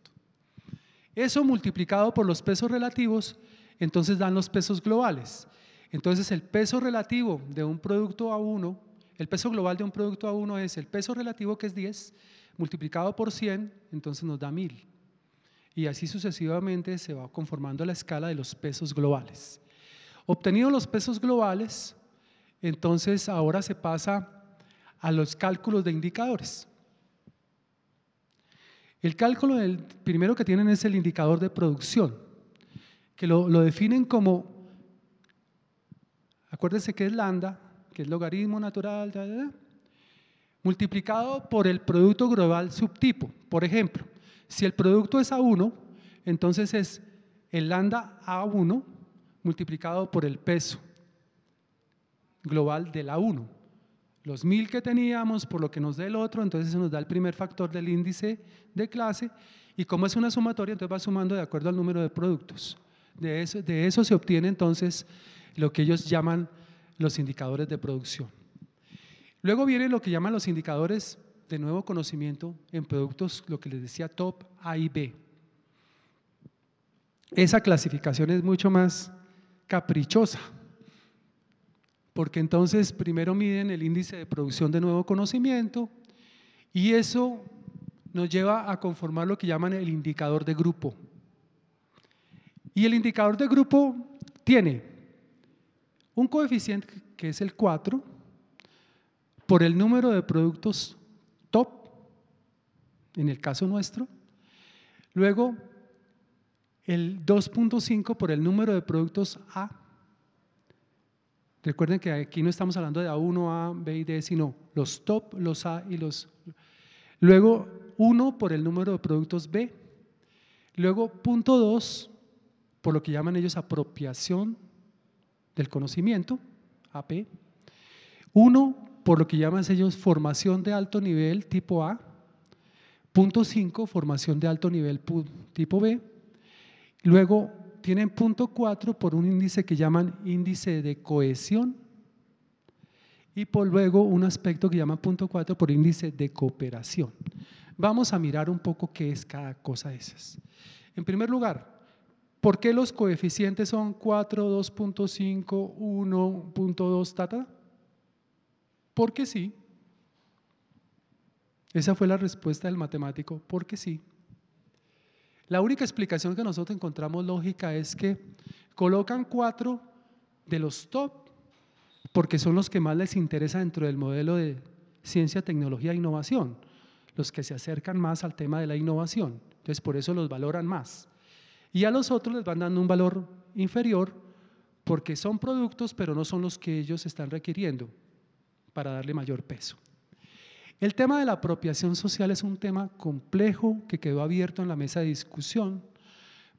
Eso multiplicado por los pesos relativos, entonces dan los pesos globales. Entonces el peso relativo de un producto a 1, el peso global de un producto a uno es el peso relativo que es 10, multiplicado por 100, entonces nos da 1000. Y así sucesivamente se va conformando la escala de los pesos globales. Obtenidos los pesos globales, entonces ahora se pasa a los cálculos de indicadores. El cálculo, del primero que tienen es el indicador de producción, que lo, definen como, acuérdense que es lambda, que es logaritmo natural, multiplicado por el producto global subtipo. Por ejemplo, si el producto es A1, entonces es el lambda A1 multiplicado por el peso global del A1 los mil que teníamos por lo que nos da el otro, entonces se nos da el primer factor del índice de clase y como es una sumatoria, entonces va sumando de acuerdo al número de productos. De eso, de eso se obtiene entonces lo que ellos llaman los indicadores de producción. Luego viene lo que llaman los indicadores de nuevo conocimiento en productos, lo que les decía top A y B. Esa clasificación es mucho más caprichosa porque entonces primero miden el índice de producción de nuevo conocimiento y eso nos lleva a conformar lo que llaman el indicador de grupo. Y el indicador de grupo tiene un coeficiente que es el 4 por el número de productos top, en el caso nuestro. Luego, el 2.5 por el número de productos A Recuerden que aquí no estamos hablando de A1, A, B y D, sino los top, los A y los... Luego 1 por el número de productos B. Luego punto 2 por lo que llaman ellos apropiación del conocimiento, AP. 1 por lo que llaman ellos formación de alto nivel tipo A. Punto 5, formación de alto nivel tipo B. Luego tienen punto 4 por un índice que llaman índice de cohesión y por luego un aspecto que llaman punto 4 por índice de cooperación. Vamos a mirar un poco qué es cada cosa de esas. En primer lugar, ¿por qué los coeficientes son 4, 2.5, 1.2, tata? Porque sí. Esa fue la respuesta del matemático, porque sí. La única explicación que nosotros encontramos lógica es que colocan cuatro de los top porque son los que más les interesa dentro del modelo de ciencia, tecnología e innovación, los que se acercan más al tema de la innovación. Entonces, por eso los valoran más. Y a los otros les van dando un valor inferior porque son productos, pero no son los que ellos están requiriendo para darle mayor peso. El tema de la apropiación social es un tema complejo que quedó abierto en la mesa de discusión,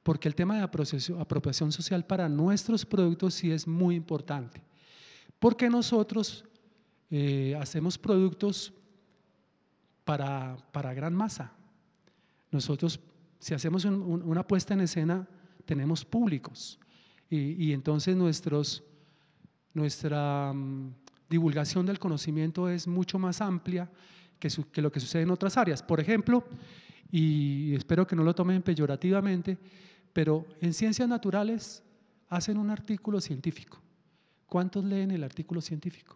porque el tema de apropiación social para nuestros productos sí es muy importante, porque nosotros eh, hacemos productos para, para, gran masa. Nosotros, si hacemos una puesta en escena, tenemos públicos, y, y entonces nuestros, nuestra mm, divulgación del conocimiento es mucho más amplia que, lo que sucede en otras áreas. Por ejemplo, y espero que no lo tomen peyorativamente, pero en ciencias naturales hacen un artículo científico. ¿Cuántos leen el artículo científico?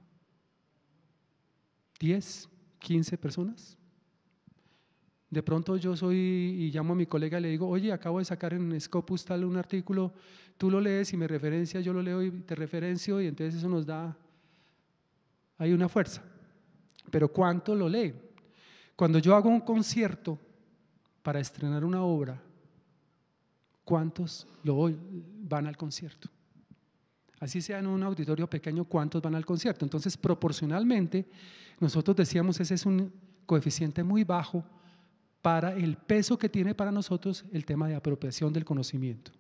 ¿10? ¿15 personas? De pronto yo soy y llamo a mi colega y le digo, oye, acabo de sacar en Scopus tal un artículo, tú lo lees y me referencia, yo lo leo y te referencio y entonces eso nos da hay una fuerza. Pero ¿cuánto lo lee? Cuando yo hago un concierto para estrenar una obra, ¿cuántos lo van al concierto? Así sea en un auditorio pequeño, ¿cuántos van al concierto? Entonces, proporcionalmente, nosotros decíamos ese es un coeficiente muy bajo para el peso que tiene para nosotros el tema de apropiación del conocimiento.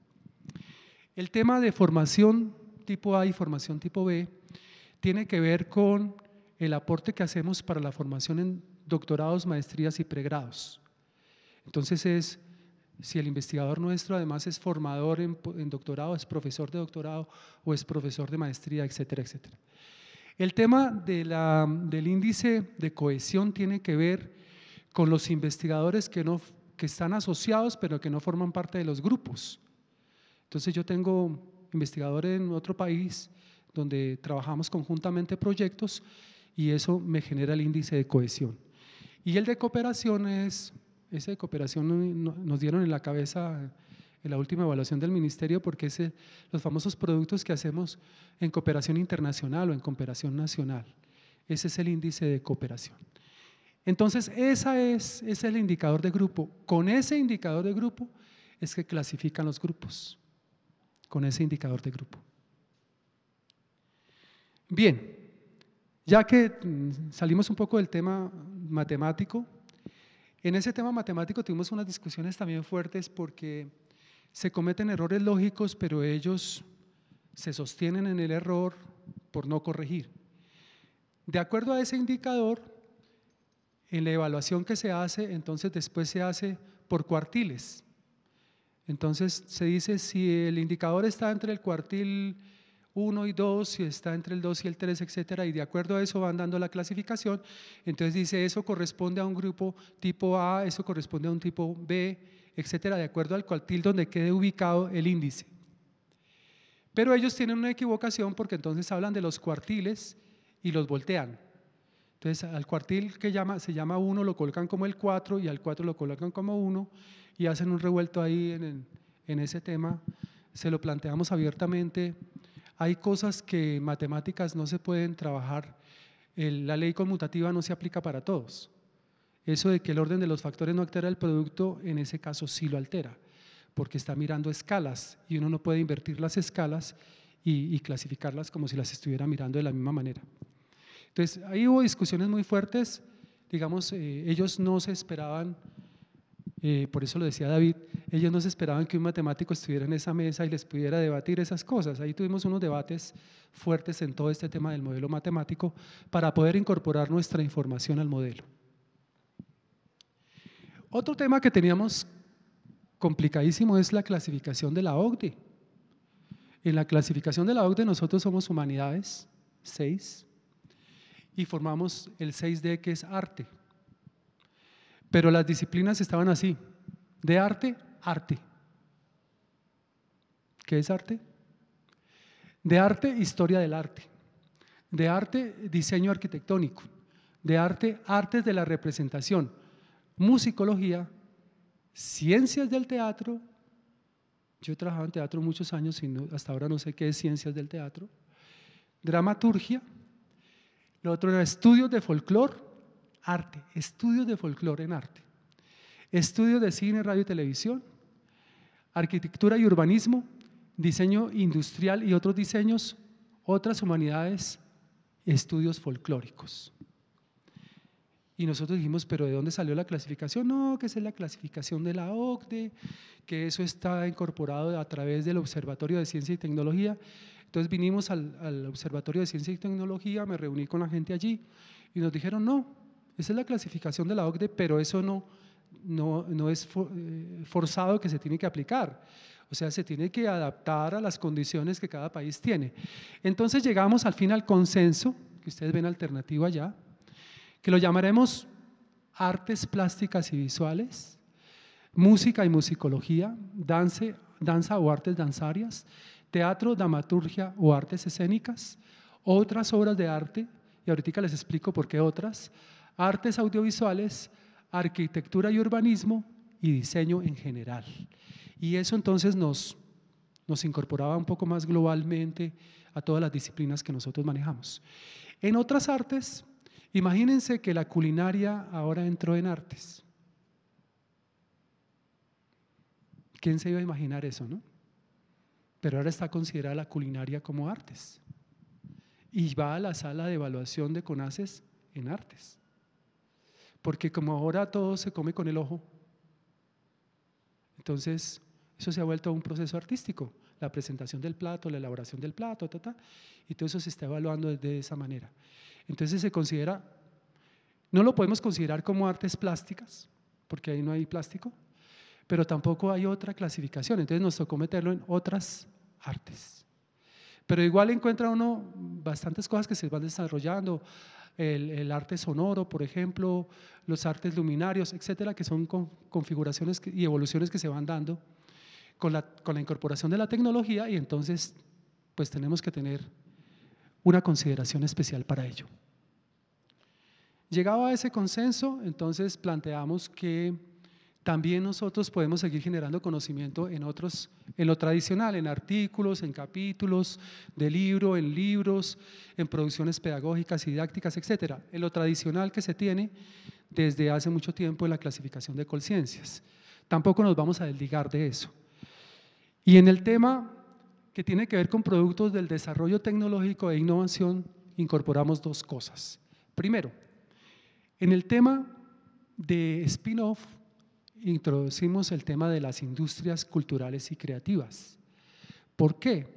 El tema de formación tipo A y formación tipo B tiene que ver con el aporte que hacemos para la formación en doctorados, maestrías y pregrados. Entonces es, si el investigador nuestro además es formador en, doctorado, es profesor de doctorado o es profesor de maestría, etcétera, etcétera. El tema del índice de cohesión tiene que ver con los investigadores que, no, que están asociados pero que no forman parte de los grupos. Entonces yo tengo investigadores en otro país donde trabajamos conjuntamente proyectos y eso me genera el índice de cohesión. Y el de cooperación es, ese de cooperación nos dieron en la cabeza en la última evaluación del ministerio porque es los famosos productos que hacemos en cooperación internacional o en cooperación nacional. Ese es el índice de cooperación. Entonces, esa es, ese es el indicador de grupo. Con ese indicador de grupo es que clasifican los grupos, con ese indicador de grupo. Bien, ya que salimos un poco del tema matemático, en ese tema matemático tuvimos unas discusiones también fuertes porque se cometen errores lógicos, pero ellos se sostienen en el error por no corregir. De acuerdo a ese indicador, en la evaluación que se hace, entonces después se hace por cuartiles. Entonces se dice si el indicador está entre el cuartil 1 y 2, si está entre el 2 y el 3, etcétera, y de acuerdo a eso van dando la clasificación. Entonces dice, eso corresponde a un grupo tipo A, eso corresponde a un tipo B, etcétera, de acuerdo al cuartil donde quede ubicado el índice. Pero ellos tienen una equivocación porque entonces hablan de los cuartiles y los voltean. Entonces, al cuartil que llama, se llama 1 lo colocan como el 4 y al 4 lo colocan como 1 y hacen un revuelto ahí en, en ese tema. Se lo planteamos abiertamente hay cosas que matemáticas no se pueden trabajar. la ley conmutativa no se aplica para todos. Eso de que el orden de los factores no altera el producto, en ese caso sí lo altera, porque está mirando escalas y uno no puede invertir las escalas y, clasificarlas como si las estuviera mirando de la misma manera. Entonces, ahí hubo discusiones muy fuertes, digamos, eh, ellos no se esperaban eh, por eso lo decía David, ellos no se esperaban que un matemático estuviera en esa mesa y les pudiera debatir esas cosas. Ahí tuvimos unos debates fuertes en todo este tema del modelo matemático para poder incorporar nuestra información al modelo. Otro tema que teníamos complicadísimo es la clasificación de la OCDE. En la clasificación de la OCDE nosotros somos humanidades, 6, y formamos el 6D que es arte, pero las disciplinas estaban así, de arte, arte. ¿Qué es arte? De arte, historia del arte. De arte, diseño arquitectónico. De arte, artes de la representación. Musicología, ciencias del teatro. Yo he trabajado en teatro muchos años y hasta ahora no sé qué es ciencias del teatro. Dramaturgia. Lo otro era estudios de folclore arte, estudios de folclore en arte, estudios de cine, radio y televisión, arquitectura y urbanismo, diseño industrial y otros diseños, otras humanidades, estudios folclóricos. Y nosotros dijimos, pero ¿de dónde salió la clasificación? No, que es la clasificación de la OCDE, que eso está incorporado a través del Observatorio de Ciencia y Tecnología. Entonces vinimos al, al Observatorio de Ciencia y Tecnología, me reuní con la gente allí y nos dijeron, no, esa es la clasificación de la OCDE, pero eso no, no, no es eh, forzado que se tiene que aplicar. O sea, se tiene que adaptar a las condiciones que cada país tiene. Entonces llegamos al final al consenso, que ustedes ven alternativa allá, que lo llamaremos artes plásticas y visuales, música y musicología, dance, danza o artes danzarias, teatro, dramaturgia o artes escénicas, otras obras de arte, y ahorita les explico por qué otras, artes audiovisuales, arquitectura y urbanismo y diseño en general. Y eso entonces nos, nos incorporaba un poco más globalmente a todas las disciplinas que nosotros manejamos. En otras artes, imagínense que la culinaria ahora entró en artes. ¿Quién se iba a imaginar eso, no? Pero ahora está considerada la culinaria como artes. Y va a la sala de evaluación de CONACES en artes. Porque como ahora todo se come con el ojo, entonces eso se ha vuelto un proceso artístico, la presentación del plato, la elaboración del plato, ta, y todo eso se está evaluando de esa manera. Entonces se considera, no lo podemos considerar como artes plásticas, porque ahí no hay plástico, pero tampoco hay otra clasificación, entonces nos tocó meterlo en otras artes. Pero igual encuentra uno bastantes cosas que se van desarrollando, el, arte sonoro, por ejemplo, los artes luminarios, etcétera, que son configuraciones y evoluciones que se van dando con la incorporación de la tecnología y entonces pues tenemos que tener una consideración especial para ello. Llegado a ese consenso, entonces planteamos que también nosotros podemos seguir generando conocimiento en otros, en lo tradicional, en artículos, en capítulos de libro, en libros, en producciones pedagógicas y didácticas, etcétera, en lo tradicional que se tiene desde hace mucho tiempo en la clasificación de conciencias. Tampoco nos vamos a desligar de eso. Y en el tema que tiene que ver con productos del desarrollo tecnológico e innovación, incorporamos dos cosas. Primero, en el tema de spin-off introducimos el tema de las industrias culturales y creativas. ¿Por qué?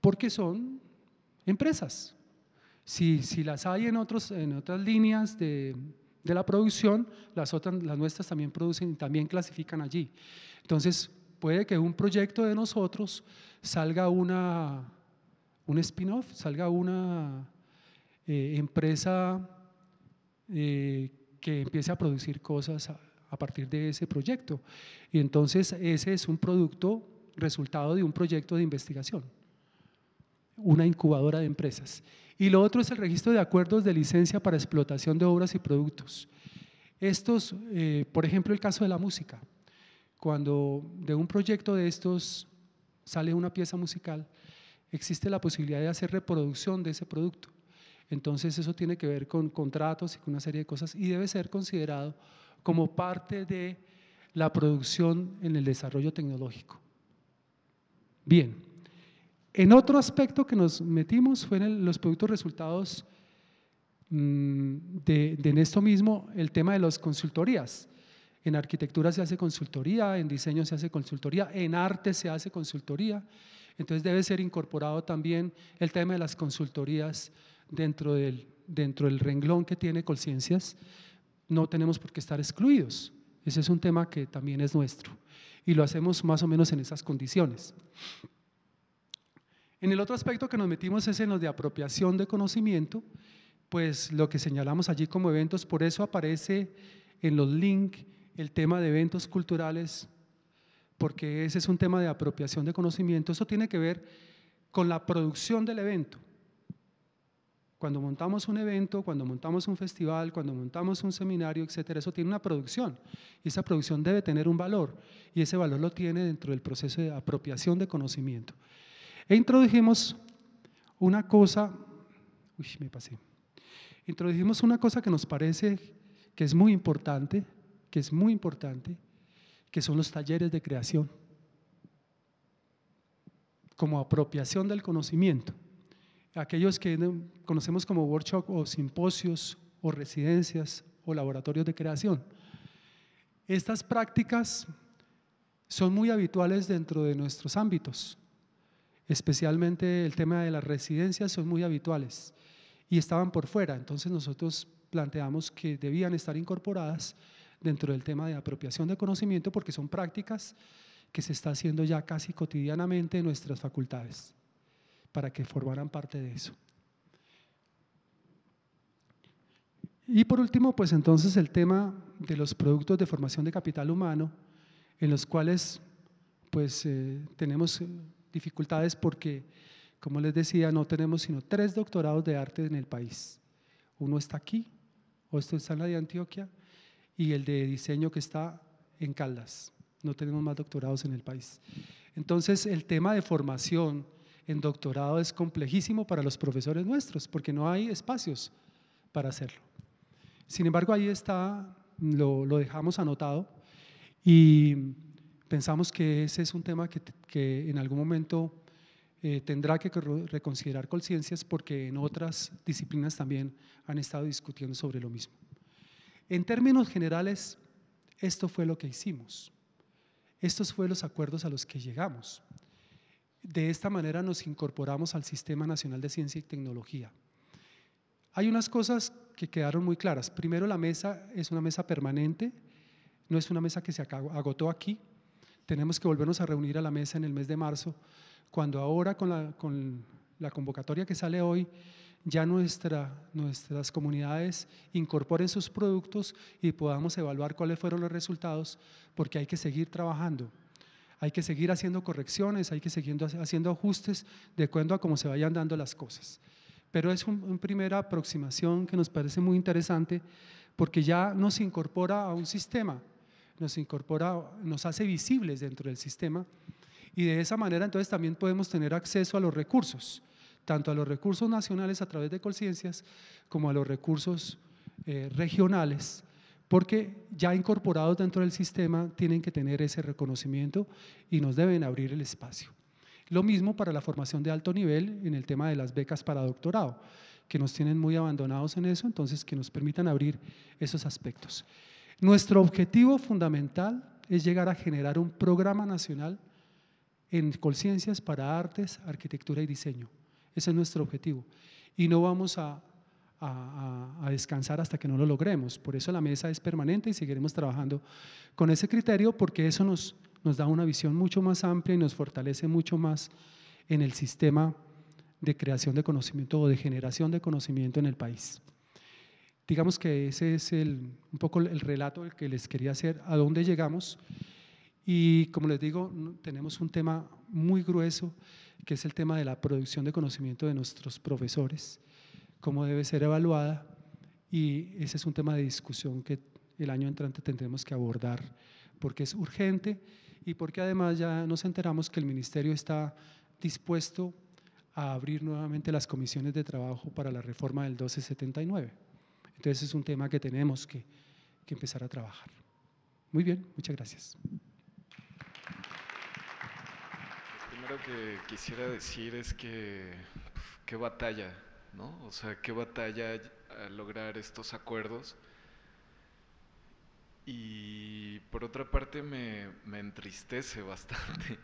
Porque son empresas. Si, si las hay en, otros, en otras líneas de, la producción, las, otras, las nuestras también producen, y también clasifican allí. Entonces, puede que un proyecto de nosotros salga una, un spin-off, salga una eh, empresa eh, que empiece a producir cosas a partir de ese proyecto. Y entonces ese es un producto, resultado de un proyecto de investigación, una incubadora de empresas. Y lo otro es el registro de acuerdos de licencia para explotación de obras y productos. Estos, eh, por ejemplo, el caso de la música. Cuando de un proyecto de estos sale una pieza musical, existe la posibilidad de hacer reproducción de ese producto. Entonces eso tiene que ver con contratos y con una serie de cosas y debe ser considerado como parte de la producción en el desarrollo tecnológico. Bien, en otro aspecto que nos metimos fue en los productos resultados mm, de, de en esto mismo, el tema de las consultorías. En arquitectura se hace consultoría, en diseño se hace consultoría, en arte se hace consultoría. Entonces debe ser incorporado también el tema de las consultorías dentro del, dentro del renglón que tiene Colciencias no tenemos por qué estar excluidos. Ese es un tema que también es nuestro. Y lo hacemos más o menos en esas condiciones. En el otro aspecto que nos metimos es en los de apropiación de conocimiento, pues lo que señalamos allí como eventos, por eso aparece en los links el tema de eventos culturales, porque ese es un tema de apropiación de conocimiento. Eso tiene que ver con la producción del evento. Cuando montamos un evento, cuando montamos un festival, cuando montamos un seminario, etcétera, eso tiene una producción y esa producción debe tener un valor y ese valor lo tiene dentro del proceso de apropiación de conocimiento. E introdujimos una cosa, uy, me pasé. Introdujimos una cosa que nos parece que es muy importante, que es muy importante, que son los talleres de creación como apropiación del conocimiento aquellos que conocemos como workshop o simposios o residencias o laboratorios de creación. Estas prácticas son muy habituales dentro de nuestros ámbitos, especialmente el tema de las residencias son muy habituales y estaban por fuera, entonces nosotros planteamos que debían estar incorporadas dentro del tema de apropiación de conocimiento porque son prácticas que se está haciendo ya casi cotidianamente en nuestras facultades para que formaran parte de eso. Y por último, pues entonces el tema de los productos de formación de capital humano, en los cuales pues eh, tenemos dificultades porque, como les decía, no tenemos sino tres doctorados de arte en el país. Uno está aquí, otro está en la de Antioquia y el de diseño que está en Caldas. No tenemos más doctorados en el país. Entonces, el tema de formación en doctorado es complejísimo para los profesores nuestros, porque no hay espacios para hacerlo. Sin embargo, ahí está, lo, dejamos anotado y pensamos que ese es un tema que, en algún momento eh, tendrá que reconsiderar con porque en otras disciplinas también han estado discutiendo sobre lo mismo. En términos generales, esto fue lo que hicimos. Estos fueron los acuerdos a los que llegamos. De esta manera nos incorporamos al Sistema Nacional de Ciencia y Tecnología. Hay unas cosas que quedaron muy claras. Primero, la mesa es una mesa permanente, no es una mesa que se agotó aquí. Tenemos que volvernos a reunir a la mesa en el mes de marzo, cuando ahora con la, convocatoria que sale hoy, ya nuestras comunidades incorporen sus productos y podamos evaluar cuáles fueron los resultados, porque hay que seguir trabajando. Hay que seguir haciendo correcciones, hay que seguir haciendo ajustes de acuerdo a cómo se vayan dando las cosas. Pero es una primera aproximación que nos parece muy interesante porque ya nos incorpora a un sistema, nos incorpora, nos hace visibles dentro del sistema y de esa manera entonces también podemos tener acceso a los recursos, tanto a los recursos nacionales a través de conciencias, como a los recursos eh, regionales porque ya incorporados dentro del sistema tienen que tener ese reconocimiento y nos deben abrir el espacio. Lo mismo para la formación de alto nivel en el tema de las becas para doctorado, que nos tienen muy abandonados en eso, entonces que nos permitan abrir esos aspectos. Nuestro objetivo fundamental es llegar a generar un programa nacional en conciencias para artes, arquitectura y diseño. Ese es nuestro objetivo. Y no vamos a a, descansar hasta que no lo logremos. Por eso la mesa es permanente y seguiremos trabajando con ese criterio porque eso nos, da una visión mucho más amplia y nos fortalece mucho más en el sistema de creación de conocimiento o de generación de conocimiento en el país. Digamos que ese es un poco el relato que les quería hacer, a dónde llegamos. Y como les digo, tenemos un tema muy grueso, que es el tema de la producción de conocimiento de nuestros profesores cómo debe ser evaluada y ese es un tema de discusión que el año entrante tendremos que abordar porque es urgente y porque además ya nos enteramos que el ministerio está dispuesto a abrir nuevamente las comisiones de trabajo para la reforma del 1279. Entonces es un tema que tenemos que, que empezar a trabajar. Muy bien, muchas gracias. Lo primero que quisiera decir es que qué batalla ¿no? O sea, qué batalla eh, lograr estos acuerdos. Y por otra parte me, entristece bastante,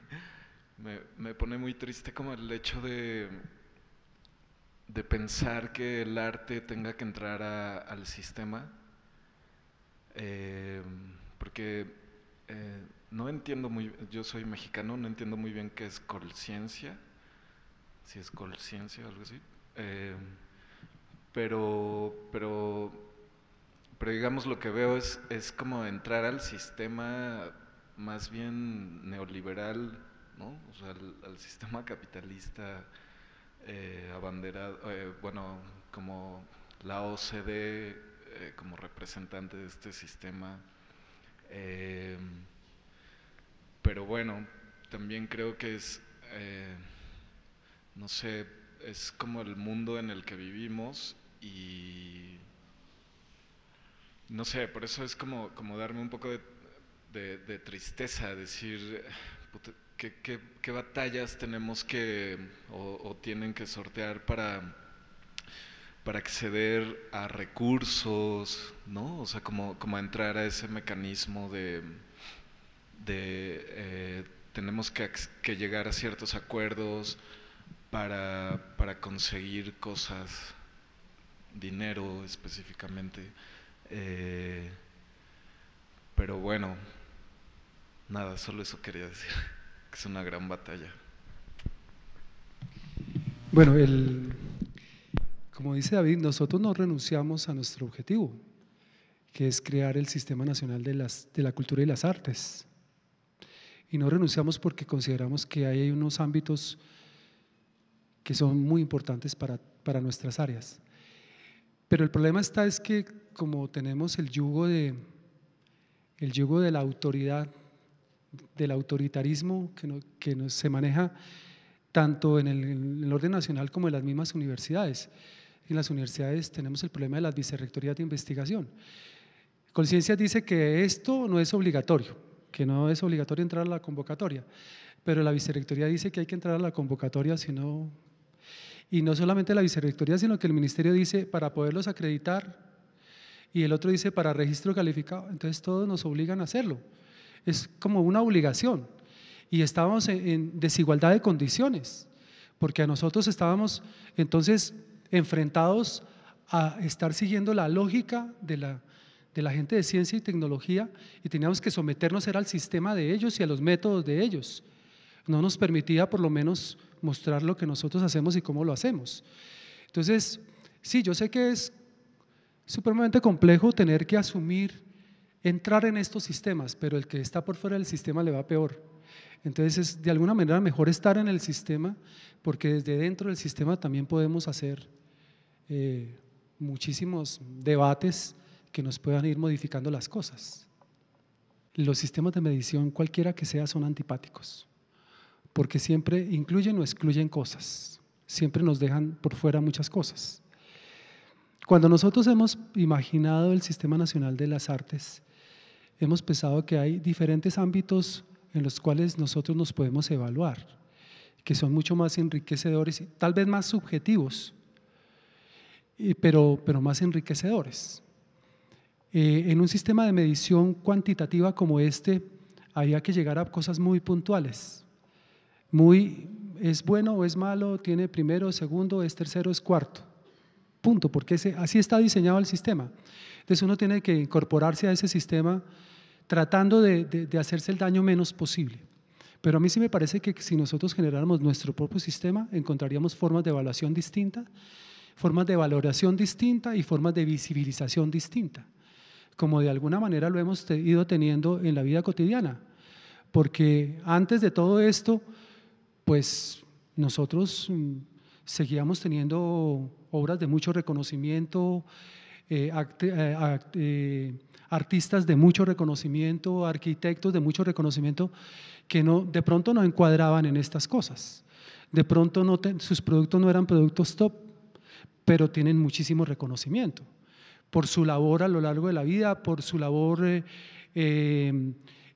me, pone muy triste como el hecho de, de pensar que el arte tenga que entrar al sistema, eh, porque eh, no entiendo muy, yo soy mexicano, no entiendo muy bien qué es conciencia, si es conciencia o algo así. Eh, pero, pero, pero digamos lo que veo es, es como entrar al sistema más bien neoliberal, ¿no? al, sistema capitalista eh, abanderado, eh, bueno, como la OCDE como representante de este sistema. pero bueno, también creo que es, no sé, es como el mundo en el que vivimos y no sé, por eso es como, darme un poco de, tristeza, decir qué, batallas tenemos que o, tienen que sortear para, para acceder a recursos, ¿no? O sea, como, entrar a ese mecanismo de, eh, tenemos que llegar a ciertos acuerdos para, para conseguir cosas, dinero específicamente. Eh, pero bueno, nada, solo eso quería decir, que es una gran batalla. Bueno, el, como dice David, nosotros no renunciamos a nuestro objetivo, que es crear el Sistema Nacional de, las, de la Cultura y las Artes. Y no renunciamos porque consideramos que hay unos ámbitos que son muy importantes para, para nuestras áreas. Pero el problema está es que como tenemos el yugo de, el yugo de la autoridad, del autoritarismo que, que no, se maneja tanto en el, en el, orden nacional como en las mismas universidades. En las universidades tenemos el problema de las vicerrectorías de investigación. Conciencia dice que esto no es obligatorio, que no es obligatorio entrar a la convocatoria, pero la vicerrectoría dice que hay que entrar a la convocatoria si no y no solamente la vicerrectoría, sino que el ministerio dice para poderlos acreditar y el otro dice para registro calificado. Entonces todos nos obligan a hacerlo. Es como una obligación. Y estábamos en desigualdad de condiciones, porque a nosotros estábamos entonces enfrentados a estar siguiendo la lógica de la, de la gente de ciencia y tecnología y teníamos que someternos era al sistema de ellos y a los métodos de ellos. No nos permitía por lo menos mostrar lo que nosotros hacemos y cómo lo hacemos. Entonces, sí, yo sé que es supremamente complejo tener que asumir, entrar en estos sistemas, pero el que está por fuera del sistema le va peor. Entonces, de alguna manera mejor estar en el sistema, porque desde dentro del sistema también podemos hacer eh, muchísimos debates que nos puedan ir modificando las cosas. Los sistemas de medición, cualquiera que sea, son antipáticos porque siempre incluyen o excluyen cosas, siempre nos dejan por fuera muchas cosas. Cuando nosotros hemos imaginado el Sistema Nacional de las Artes, hemos pensado que hay diferentes ámbitos en los cuales nosotros nos podemos evaluar, que son mucho más enriquecedores, tal vez más subjetivos, pero, pero más enriquecedores. Eh, en un sistema de medición cuantitativa como este, había que llegar a cosas muy puntuales muy, es bueno o es malo, tiene primero, segundo, es tercero, es cuarto. Punto, porque así está diseñado el sistema. Entonces uno tiene que incorporarse a ese sistema tratando de, de hacerse el daño menos posible. Pero a mí sí me parece que si nosotros generáramos nuestro propio sistema, encontraríamos formas de evaluación distinta, formas de valoración distinta y formas de visibilización distinta, como de alguna manera lo hemos ido teniendo en la vida cotidiana. Porque antes de todo esto, pues nosotros mm, seguíamos teniendo obras de mucho reconocimiento, eh, eh, eh, artistas de mucho reconocimiento, arquitectos de mucho reconocimiento, que no, de pronto no encuadraban en estas cosas. De pronto sus productos no eran productos top, pero tienen muchísimo reconocimiento por su labor a lo largo de la vida, por su labor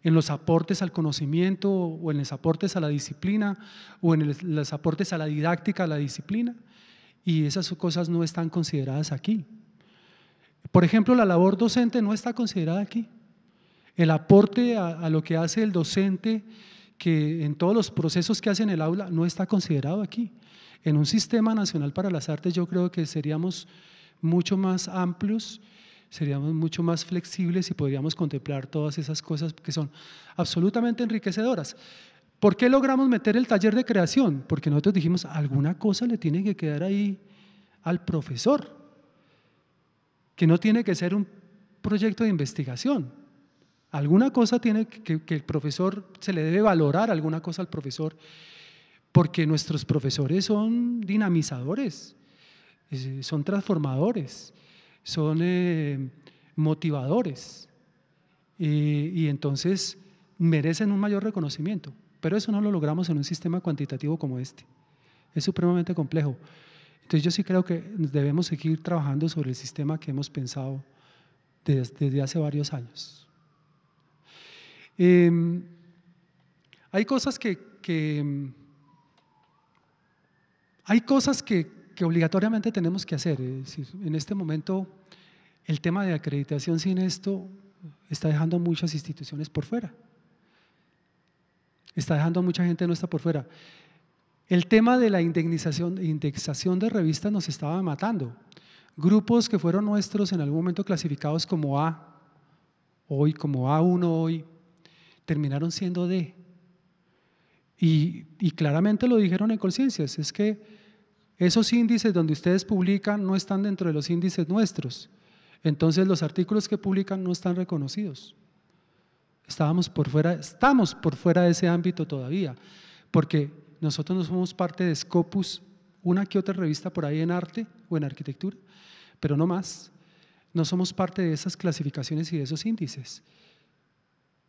en los aportes al conocimiento o en los aportes a la disciplina o en los aportes a la didáctica, a la disciplina. Y esas cosas no están consideradas aquí. Por ejemplo, la labor docente no está considerada aquí. El aporte a, a lo que hace el docente, que en todos los procesos que hace en el aula, no está considerado aquí. En un sistema nacional para las artes yo creo que seríamos mucho más amplios seríamos mucho más flexibles y podríamos contemplar todas esas cosas que son absolutamente enriquecedoras. ¿Por qué logramos meter el taller de creación? Porque nosotros dijimos, alguna cosa le tiene que quedar ahí al profesor, que no tiene que ser un proyecto de investigación. Alguna cosa tiene que, que el profesor, se le debe valorar alguna cosa al profesor, porque nuestros profesores son dinamizadores, son transformadores son eh, motivadores y, entonces merecen un mayor reconocimiento. Pero eso no lo logramos en un sistema cuantitativo como este. Es supremamente complejo. Entonces yo sí creo que debemos seguir trabajando sobre el sistema que hemos pensado desde, hace varios años. Em, hay cosas que hay cosas que, que obligatoriamente tenemos que hacer. en este momento el tema de acreditación sin esto está dejando a muchas instituciones por fuera. Está dejando a mucha gente nuestra por fuera. El tema de la indemnización, indexación de revistas nos estaba matando. Grupos que fueron nuestros en algún momento clasificados como A, hoy como A1 hoy, terminaron siendo D. Y, y claramente lo dijeron en conciencias, es que esos índices donde ustedes publican no están dentro de los índices nuestros. Entonces los artículos que publican no están reconocidos. Estábamos por fuera, estamos por fuera de ese ámbito todavía, porque nosotros no somos parte de Scopus, una que otra revista por ahí en arte o en arquitectura, pero no más. No somos parte de esas clasificaciones y de esos índices,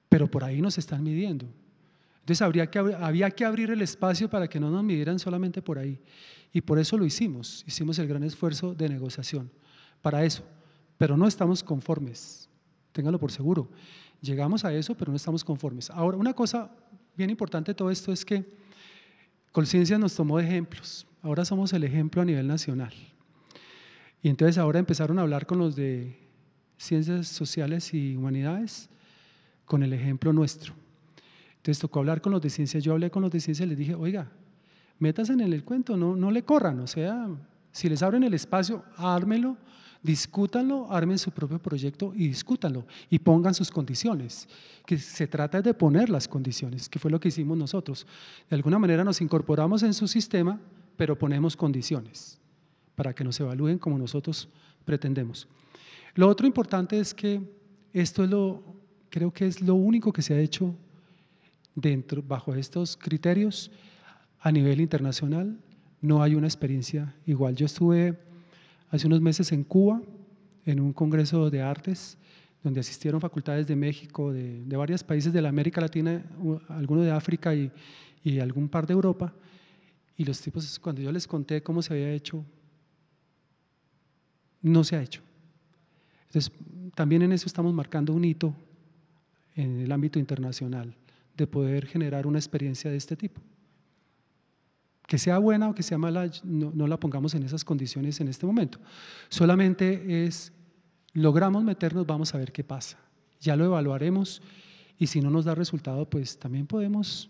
pero por ahí nos están midiendo. Entonces que, había que abrir el espacio para que no nos midieran solamente por ahí. Y por eso lo hicimos, hicimos el gran esfuerzo de negociación para eso. Pero no estamos conformes, ténganlo por seguro. Llegamos a eso, pero no estamos conformes. Ahora, una cosa bien importante de todo esto es que Conciencia nos tomó ejemplos. Ahora somos el ejemplo a nivel nacional. Y entonces ahora empezaron a hablar con los de Ciencias Sociales y Humanidades con el ejemplo nuestro. Entonces tocó hablar con los de ciencia. Yo hablé con los de ciencia y les dije, oiga, métanse en el cuento, no, no le corran. O sea, si les abren el espacio, ármenlo, discútanlo, armen su propio proyecto y discútanlo. Y pongan sus condiciones. Que se trata de poner las condiciones, que fue lo que hicimos nosotros. De alguna manera nos incorporamos en su sistema, pero ponemos condiciones para que nos evalúen como nosotros pretendemos. Lo otro importante es que esto es lo, creo que es lo único que se ha hecho dentro, bajo estos criterios a nivel internacional no hay una experiencia igual. Yo estuve hace unos meses en Cuba, en un congreso de artes, donde asistieron facultades de México, de, varios países de la América Latina, algunos de África y, y, algún par de Europa. Y los tipos, cuando yo les conté cómo se había hecho, no se ha hecho. Entonces, también en eso estamos marcando un hito en el ámbito internacional de poder generar una experiencia de este tipo. Que sea buena o que sea mala, no, la pongamos en esas condiciones en este momento. Solamente es, logramos meternos, vamos a ver qué pasa. Ya lo evaluaremos y si no nos da resultado, pues también podemos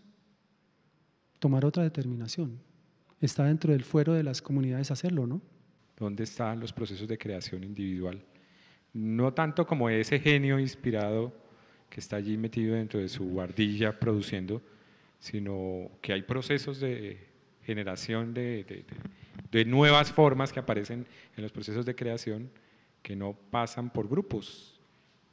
tomar otra determinación. Está dentro del fuero de las comunidades hacerlo, ¿no? ¿Dónde están los procesos de creación individual? No tanto como ese genio inspirado que está allí metido dentro de su guardilla produciendo, sino que hay procesos de generación de, de, nuevas formas que aparecen en los procesos de creación que no pasan por grupos.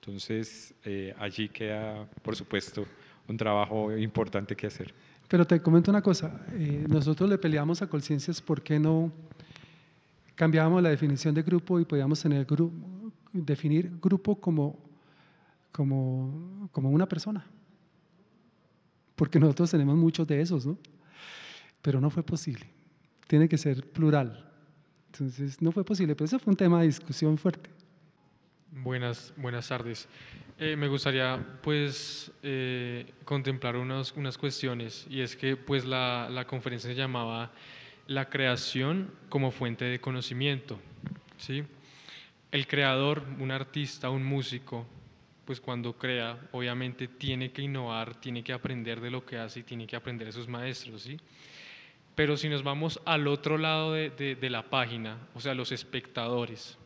Entonces, eh, allí queda, por supuesto, un trabajo importante que hacer. Pero te comento una cosa, eh, nosotros le peleamos a Colciencias por qué no cambiábamos la definición de grupo y podíamos tener grupo definir grupo como como, como una persona. Porque nosotros tenemos muchos de esos, ¿no? Pero no fue posible. Tiene que ser plural. Entonces, no fue posible, pero eso fue un tema de discusión fuerte. Buenas, buenas tardes. Eh, me gustaría pues eh, contemplar unas, unas cuestiones y es que pues la, la, conferencia se llamaba La creación como fuente de conocimiento. ¿sí? El creador, un artista, un músico, pues cuando crea, obviamente tiene que innovar, tiene que aprender de lo que hace y tiene que aprender de sus maestros, Pero si nos vamos al otro lado de, la página, o sea, los espectadores,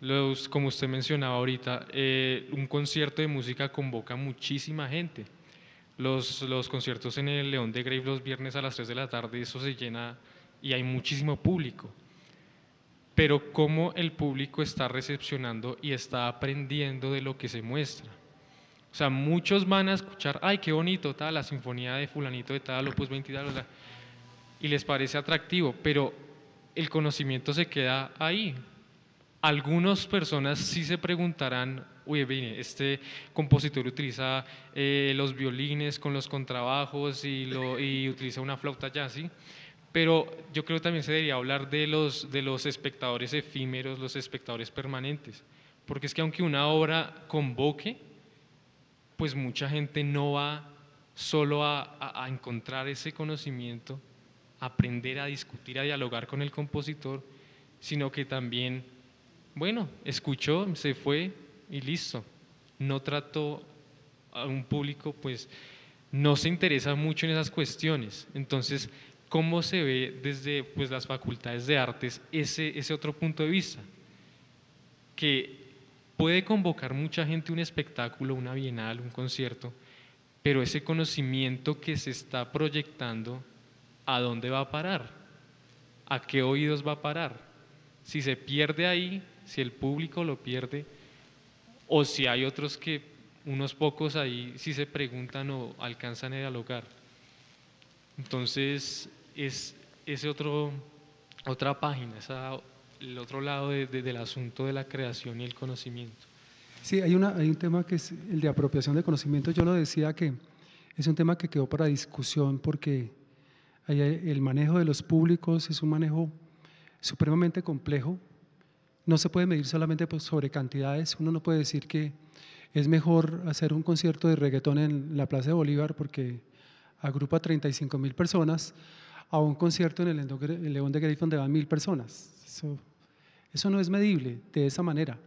los, como usted mencionaba ahorita, eh, un concierto de música convoca muchísima gente. Los, los conciertos en el León de Grave los viernes a las 3 de la tarde, eso se llena y hay muchísimo público pero cómo el público está recepcionando y está aprendiendo de lo que se muestra. O sea, muchos van a escuchar, ay, qué bonito, tal, la sinfonía de fulanito de tal, Opus 20 tal, y les parece atractivo, pero el conocimiento se queda ahí. Algunas personas sí se preguntarán, uy, este compositor utiliza eh, los violines con los contrabajos y, y utiliza una flauta jazz, ¿sí? pero yo creo que también se debería hablar de los, de los espectadores efímeros, los espectadores permanentes, porque es que aunque una obra convoque, pues mucha gente no va solo a, a, encontrar ese conocimiento, aprender a discutir, a dialogar con el compositor, sino que también, bueno, escuchó, se fue y listo. No trató a un público, pues no se interesa mucho en esas cuestiones. Entonces, cómo se ve desde pues, las facultades de artes ese, ese otro punto de vista, que puede convocar mucha gente un espectáculo, una bienal, un concierto, pero ese conocimiento que se está proyectando, ¿a dónde va a parar? ¿A qué oídos va a parar? Si se pierde ahí, si el público lo pierde, o si hay otros que unos pocos ahí si se preguntan o alcanzan a dialogar. Entonces, es ese otro, otra página, esa, el otro lado de, del asunto de la creación y el conocimiento. Sí, hay, una, hay un tema que es el de apropiación de conocimiento. Yo lo decía que es un tema que quedó para discusión porque el manejo de los públicos es un manejo supremamente complejo. No se puede medir solamente pues, sobre cantidades. Uno no puede decir que es mejor hacer un concierto de reggaetón en la Plaza de Bolívar porque agrupa 35 mil personas a un concierto en el León de Grey donde van mil personas. Eso, no es medible de esa manera.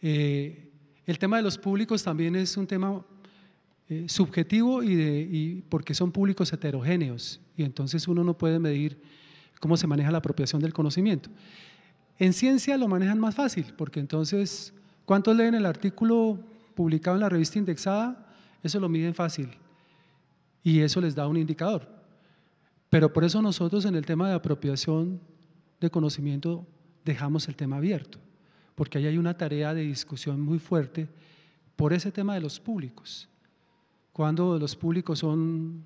Eh, el tema de los públicos también es un tema eh, subjetivo y, de, y porque son públicos heterogéneos y entonces uno no puede medir cómo se maneja la apropiación del conocimiento. En ciencia lo manejan más fácil, porque entonces, ¿cuántos leen el artículo publicado en la revista indexada? Eso lo miden fácil y eso les da un indicador. Pero por eso nosotros en el tema de apropiación de conocimiento dejamos el tema abierto, porque ahí hay una tarea de discusión muy fuerte por ese tema de los públicos. Cuando los públicos son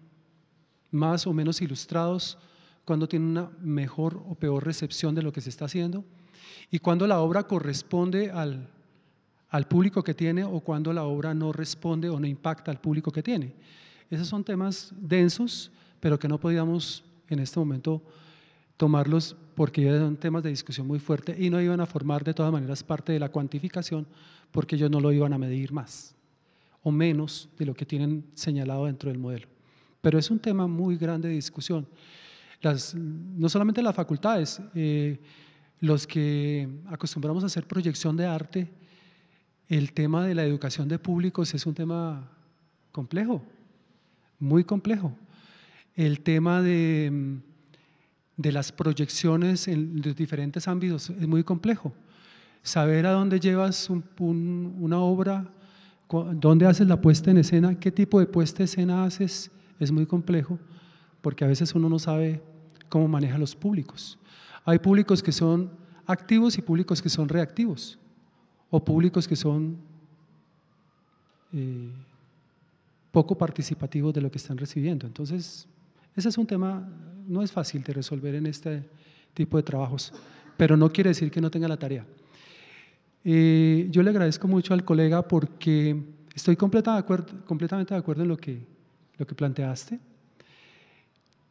más o menos ilustrados, cuando tienen una mejor o peor recepción de lo que se está haciendo y cuando la obra corresponde al, al público que tiene o cuando la obra no responde o no impacta al público que tiene. Esos son temas densos pero que no podíamos en este momento tomarlos porque eran temas de discusión muy fuerte y no iban a formar de todas maneras parte de la cuantificación porque ellos no lo iban a medir más o menos de lo que tienen señalado dentro del modelo. Pero es un tema muy grande de discusión. Las, no solamente las facultades, eh, los que acostumbramos a hacer proyección de arte, el tema de la educación de públicos es un tema complejo, muy complejo el tema mm, de, las proyecciones en los diferentes ámbitos es muy complejo. Saber a dónde llevas una obra, dónde haces la puesta en escena, qué tipo de puesta en escena haces, es muy complejo, porque a veces uno no sabe cómo maneja los públicos. Hay públicos que son activos y públicos que son reactivos, o públicos que son eh, poco participativos de lo que están recibiendo. Entonces, ese es un tema, no es fácil de resolver en este tipo de trabajos, pero no quiere decir que no tenga la tarea. Eh, yo le agradezco mucho al colega porque estoy de acuerdo, completamente de acuerdo en lo que, lo que planteaste.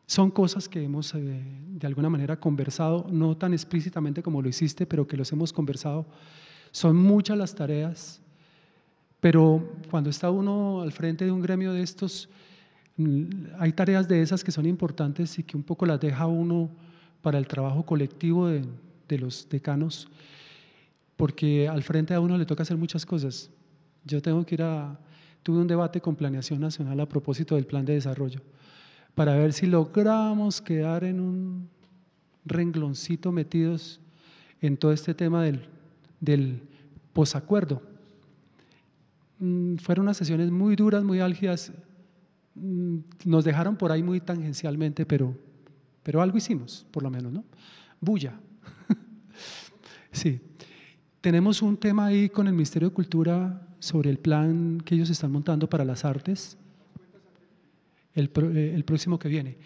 Son cosas que hemos eh, de alguna manera conversado, no tan explícitamente como lo hiciste, pero que los hemos conversado. Son muchas las tareas, pero cuando está uno al frente de un gremio de estos, Mm, hay tareas de esas que son importantes y que un poco las deja uno para el trabajo colectivo de, los decanos, porque al frente a uno le toca hacer muchas cosas. Yo tengo que ir a... Tuve un debate con Planeación Nacional a propósito del plan de desarrollo, para ver si logramos quedar en un rengloncito metidos en todo este tema del, del posacuerdo. Mm, fueron unas sesiones muy duras, muy álgidas, Mm, nos dejaron por ahí muy tangencialmente, pero, pero algo hicimos, por lo menos, ¿no? Bulla. sí. Tenemos un tema ahí con el Ministerio de Cultura sobre el plan que ellos están montando para las artes, el, eh, el próximo que viene.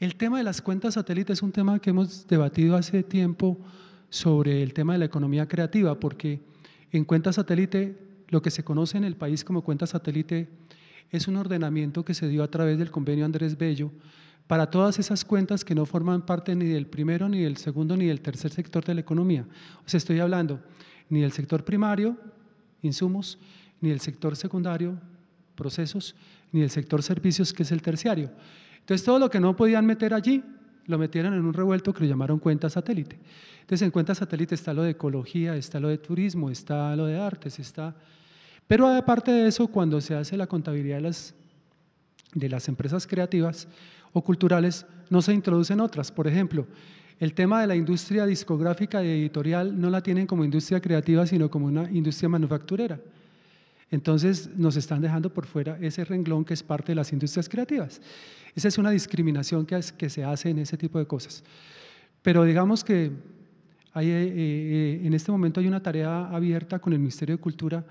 El tema de las cuentas satélites es un tema que hemos debatido hace tiempo sobre el tema de la economía creativa, porque en cuentas satélite, lo que se conoce en el país como cuenta satélite, es un ordenamiento que se dio a través del convenio Andrés Bello para todas esas cuentas que no forman parte ni del primero, ni del segundo, ni del tercer sector de la economía. O sea, estoy hablando ni del sector primario, insumos, ni del sector secundario, procesos, ni del sector servicios, que es el terciario. Entonces, todo lo que no podían meter allí, lo metieron en un revuelto que lo llamaron cuenta satélite. Entonces, en cuenta satélite está lo de ecología, está lo de turismo, está lo de artes, está pero aparte de eso, cuando se hace la contabilidad de las, de las empresas creativas o culturales, no se introducen otras. Por ejemplo, el tema de la industria discográfica y editorial no la tienen como industria creativa, sino como una industria manufacturera. Entonces nos están dejando por fuera ese renglón que es parte de las industrias creativas. Esa es una discriminación que, se hace en ese tipo de cosas. Pero digamos que hay, eh, eh, en este momento hay una tarea abierta con el Ministerio de Cultura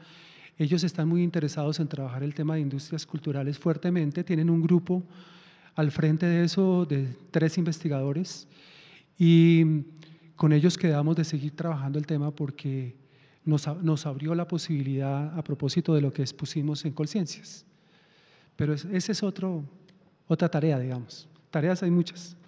ellos están muy interesados en trabajar el tema de industrias culturales fuertemente, tienen un grupo al frente de eso de tres investigadores y con ellos quedamos de seguir trabajando el tema porque nos, abrió la posibilidad a propósito de lo que expusimos en Colciencias. Pero esa es otro, otra tarea, digamos. Tareas hay muchas.